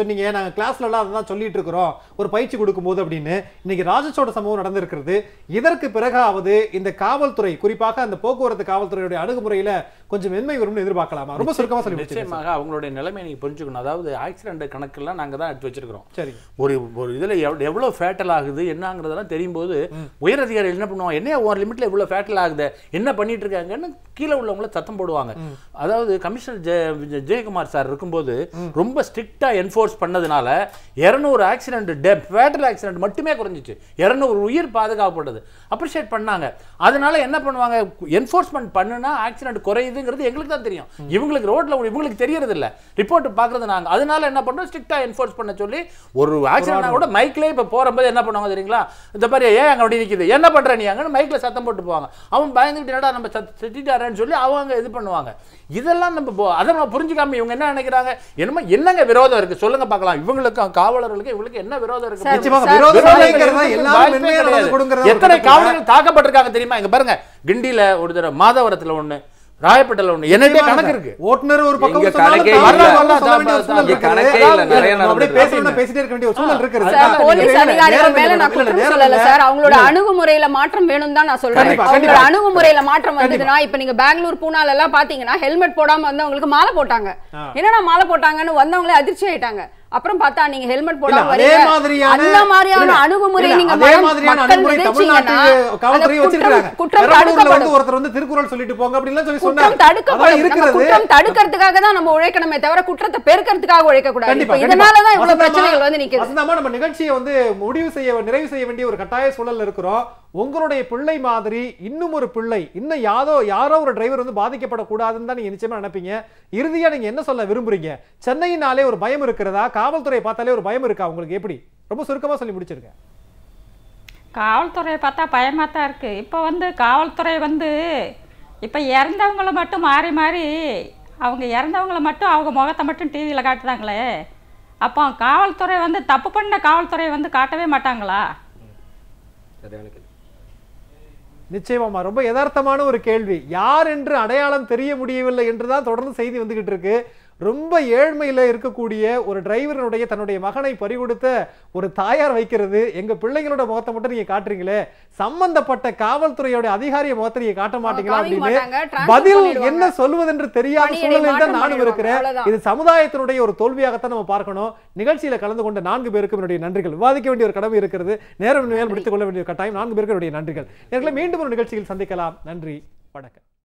சொன்னீங்க நாங்க கிளாஸ்ல எல்லாம் அதான் சொல்லிட்டு இருக்கிறோம் ஒரு பயிற்சி கொடுக்கும் போது அப்படின்னு இன்னைக்கு ராஜசோட சம்பவம் நடந்திருக்கிறது இதற்கு பிறகாவது இந்த காவல்துறை குறிப்பாக அந்த போக்குவரத்து காவல்துறையுடைய அணுகுமுறையில கொஞ்சம் மென்மை வரும்னு எதிர்பார்க்கலாமா ரொம்ப சுருக்கமா சொல்லி நிச்சயமாக அவங்களுடைய நிலைமை நீங்க புரிஞ்சுக்கணும் அதாவது ஆக்சிடென்ட் கணக்கெல்லாம் நாங்க தான் எடுத்து வச்சிருக்கிறோம் சரி ஒரு ஒரு இதுல எவ்வளவு எவ்வளோ ஃபேட்டல் ஆகுது என்னங்கிறதெல்லாம் தெரியும் போது உயர் அதிகாரிகள் என்ன பண்ணுவாங்க என்ன ஒரு லிமிட்டில் இவ்வளோ ஃபேட்டல் ஆகுது என்ன பண்ணிட்டு இருக்காங்கன்னு கீழே உள்ளவங்கள சத்தம் போடுவாங்க அதாவது கமிஷனர் ஜெய ஜெயக்குமார் சார் இருக்கும்போது ரொம்ப ஸ்ட்ரிக்டா என்ஃபோர்ஸ் பண்ணதுனால இரநூறு ஆக்சிடென்ட் டெப் ஃபேட்டல் ஆக்சிடென்ட் மட்டுமே குறைஞ்சிச்சு இரநூறு உயிர் பாதுகாப்பட்டது அப்ரிஷியேட் பண்ணாங்க அதனால என்ன பண்ணுவாங்க என்ஃபோர்ஸ்மெண்ட் பண்ணுனா ஆக்சிடென்ட் குறையுதுங்கிறது எங்களுக்கு தான் தெரியும் இவங்களுக்கு ரோட்ல இவங்களுக்கு தெரியறது இல்லை ரிப்போர்ட் பார்க்கறது நாங்கள் அதனால என்ன பண்ணுறோம் ஸ்ட்ரிக்டா என்ஃபோர்ஸ் பண்ண சொல்லி ஒரு ஆக்சிடென்ட் கூட மைக்லேயே இப்போ போகும்போது என்ன பண்ணுவாங்க தெரியுங்களா இந்த மாதிரி ஏன் அங்கே அப்படி நிற்கிது என்ன பண்ணுற நீ அங்கே மைக்கில் சத்தம் போட்டு போவாங்க அவன் பயந்துக்கிட்டு என்னடா நம்ம திட்டாரன்னு சொல்லி அவங்க இது பண்ணுவாங்க இதெல்லாம் நம்ம அதை நம்ம புரிஞ்சுக்காம இவங்க என்ன நினைக்கிறாங்க என்னமோ என்னங்க விரோதம் இருக்குது சொல்லுங்க பார்க்கலாம் இவங்களுக்கும் காவலர்களுக்கு இவங்களுக்கு என்ன விரோதம் இருக்கு எத்தனை காவலர்கள் தாக்கப்பட்டிருக்காங்க தெரியுமா இங்க பாருங்க கிண்டியில் ஒரு தடவை மாதவரத்தில் ஒன்று ராயப்பட்டல ஒண்ணு என்னடே கணக்கு இருக்கு ஓட்டுநர் ஒரு பக்கம் பேசிட்டே இருக்க வேண்டிய சூழல் இருக்கு போலீஸ் அதிகாரிகள் மேல நான் குற்றம் சொல்லல சார் அவங்களோட அணுகுமுறையில மாற்றம் வேணும் தான் நான் சொல்றேன் அவங்களோட அணுகுமுறையில மாற்றம் வந்ததுன்னா இப்ப நீங்க பெங்களூர் பூனால எல்லாம் பாத்தீங்கன்னா ஹெல்மெட் போடாம வந்தவங்களுக்கு மாலை போட்டாங்க என்னடா மாலை போட்டாங்கன்னு வந்தவங்களே அதிர்ச்சி ஆயிட்டாங்க அப்புறம் பார்த்தா நீங்க ஹெல்மெட் போடாம அதே மாதிரியான அந்த மாதிரியான அணுகுமுறை நீங்க அதே மாதிரியான அணுகுமுறை தமிழ்நாட்டுல காவல்துறை வச்சிருக்காங்க குற்றம் தடுக்கப்படும் வந்து ஒருத்தர் வந்து திருக்குறள் சொல்லிட்டு போங்க அப்படி எல்லாம் சொல்லி சொன்னாங்க குற்றம் தடுக்கப்படும் இருக்கிறது குற்றம் தடுக்கிறதுக்காக தான் நம்ம உழைக்கணுமே தவிர குற்றத்தை பெருக்கிறதுக்காக உழைக்க கூடாது இப்போ இதனால தான் இவ்வளவு பிரச்சனைகள் வந்து நிக்குது அசந்தமா நம்ம நிகழ்ச்சியை வந்து முடிவு செய்ய நிறைவு செய்ய வேண்டிய ஒரு கட்டாய சூழல்ல இருக்கிறோம் உங்களுடைய பிள்ளை மாதிரி இன்னும் ஒரு பிள்ளை இன்னும் யாரோ யாரோ ஒரு டிரைவர் வந்து பாதிக்கப்படக்கூடாதுன்னு தான் நீங்க நிச்சயமா நினைப்பீங்க இறுதியா நீங்க என்ன சொல்ல விரும்புறீங்க சென்னையினாலே ஒரு பயம் இருக்கிறதா காவல்துறையை பார்த்தாலே ஒரு பயம் இருக்கா உங்களுக்கு எப்படி ரொம்ப சுருக்கமாக சொல்லி முடிச்சிருக்க காவல்துறையை பார்த்தா பயமாக தான் இருக்குது இப்போ வந்து காவல்துறை வந்து இப்போ இறந்தவங்கள மட்டும் மாறி மாறி அவங்க இறந்தவங்கள மட்டும் அவங்க முகத்தை மட்டும் டிவியில் காட்டுறாங்களே அப்போ காவல்துறை வந்து தப்பு பண்ண காவல்துறை வந்து காட்டவே மாட்டாங்களா நிச்சயமாமா ரொம்ப யதார்த்தமான ஒரு கேள்வி யார் என்று அடையாளம் தெரிய முடியவில்லை என்றுதான் தொடர்ந்து செய்தி வந்துகிட்டு இருக்கு ரொம்ப ஏழ்மையில் இருக்கக்கூடிய ஒரு டிரைவருடைய தன்னுடைய மகனை பறிகொடுத்த ஒரு தாயார் வைக்கிறது எங்கள் பிள்ளைங்களோட முகத்தை மட்டும் நீங்கள் காட்டுறீங்களே சம்பந்தப்பட்ட காவல்துறையோட அதிகாரிய முகத்தை நீங்கள் காட்ட மாட்டீங்களா அப்படின்னு பதில் என்ன சொல்வதென்று தெரியாத சூழ்நிலையில் தான் நானும் இருக்கிறேன் இது சமுதாயத்தினுடைய ஒரு தோல்வியாகத்தான் நம்ம பார்க்கணும் நிகழ்ச்சியில் கலந்து கொண்ட நான்கு பேருக்கும் என்னுடைய நன்றிகள் விவாதிக்க வேண்டிய ஒரு கடமை இருக்கிறது நேரம் மேல் முடித்துக் கொள்ள வேண்டிய கட்டாயம் நான்கு பேருக்கு என்னுடைய நன்றிகள் எங்களை மீண்டும் ஒரு நிகழ்ச்சியில் சந்திக்கலாம் நன்றி வணக்கம்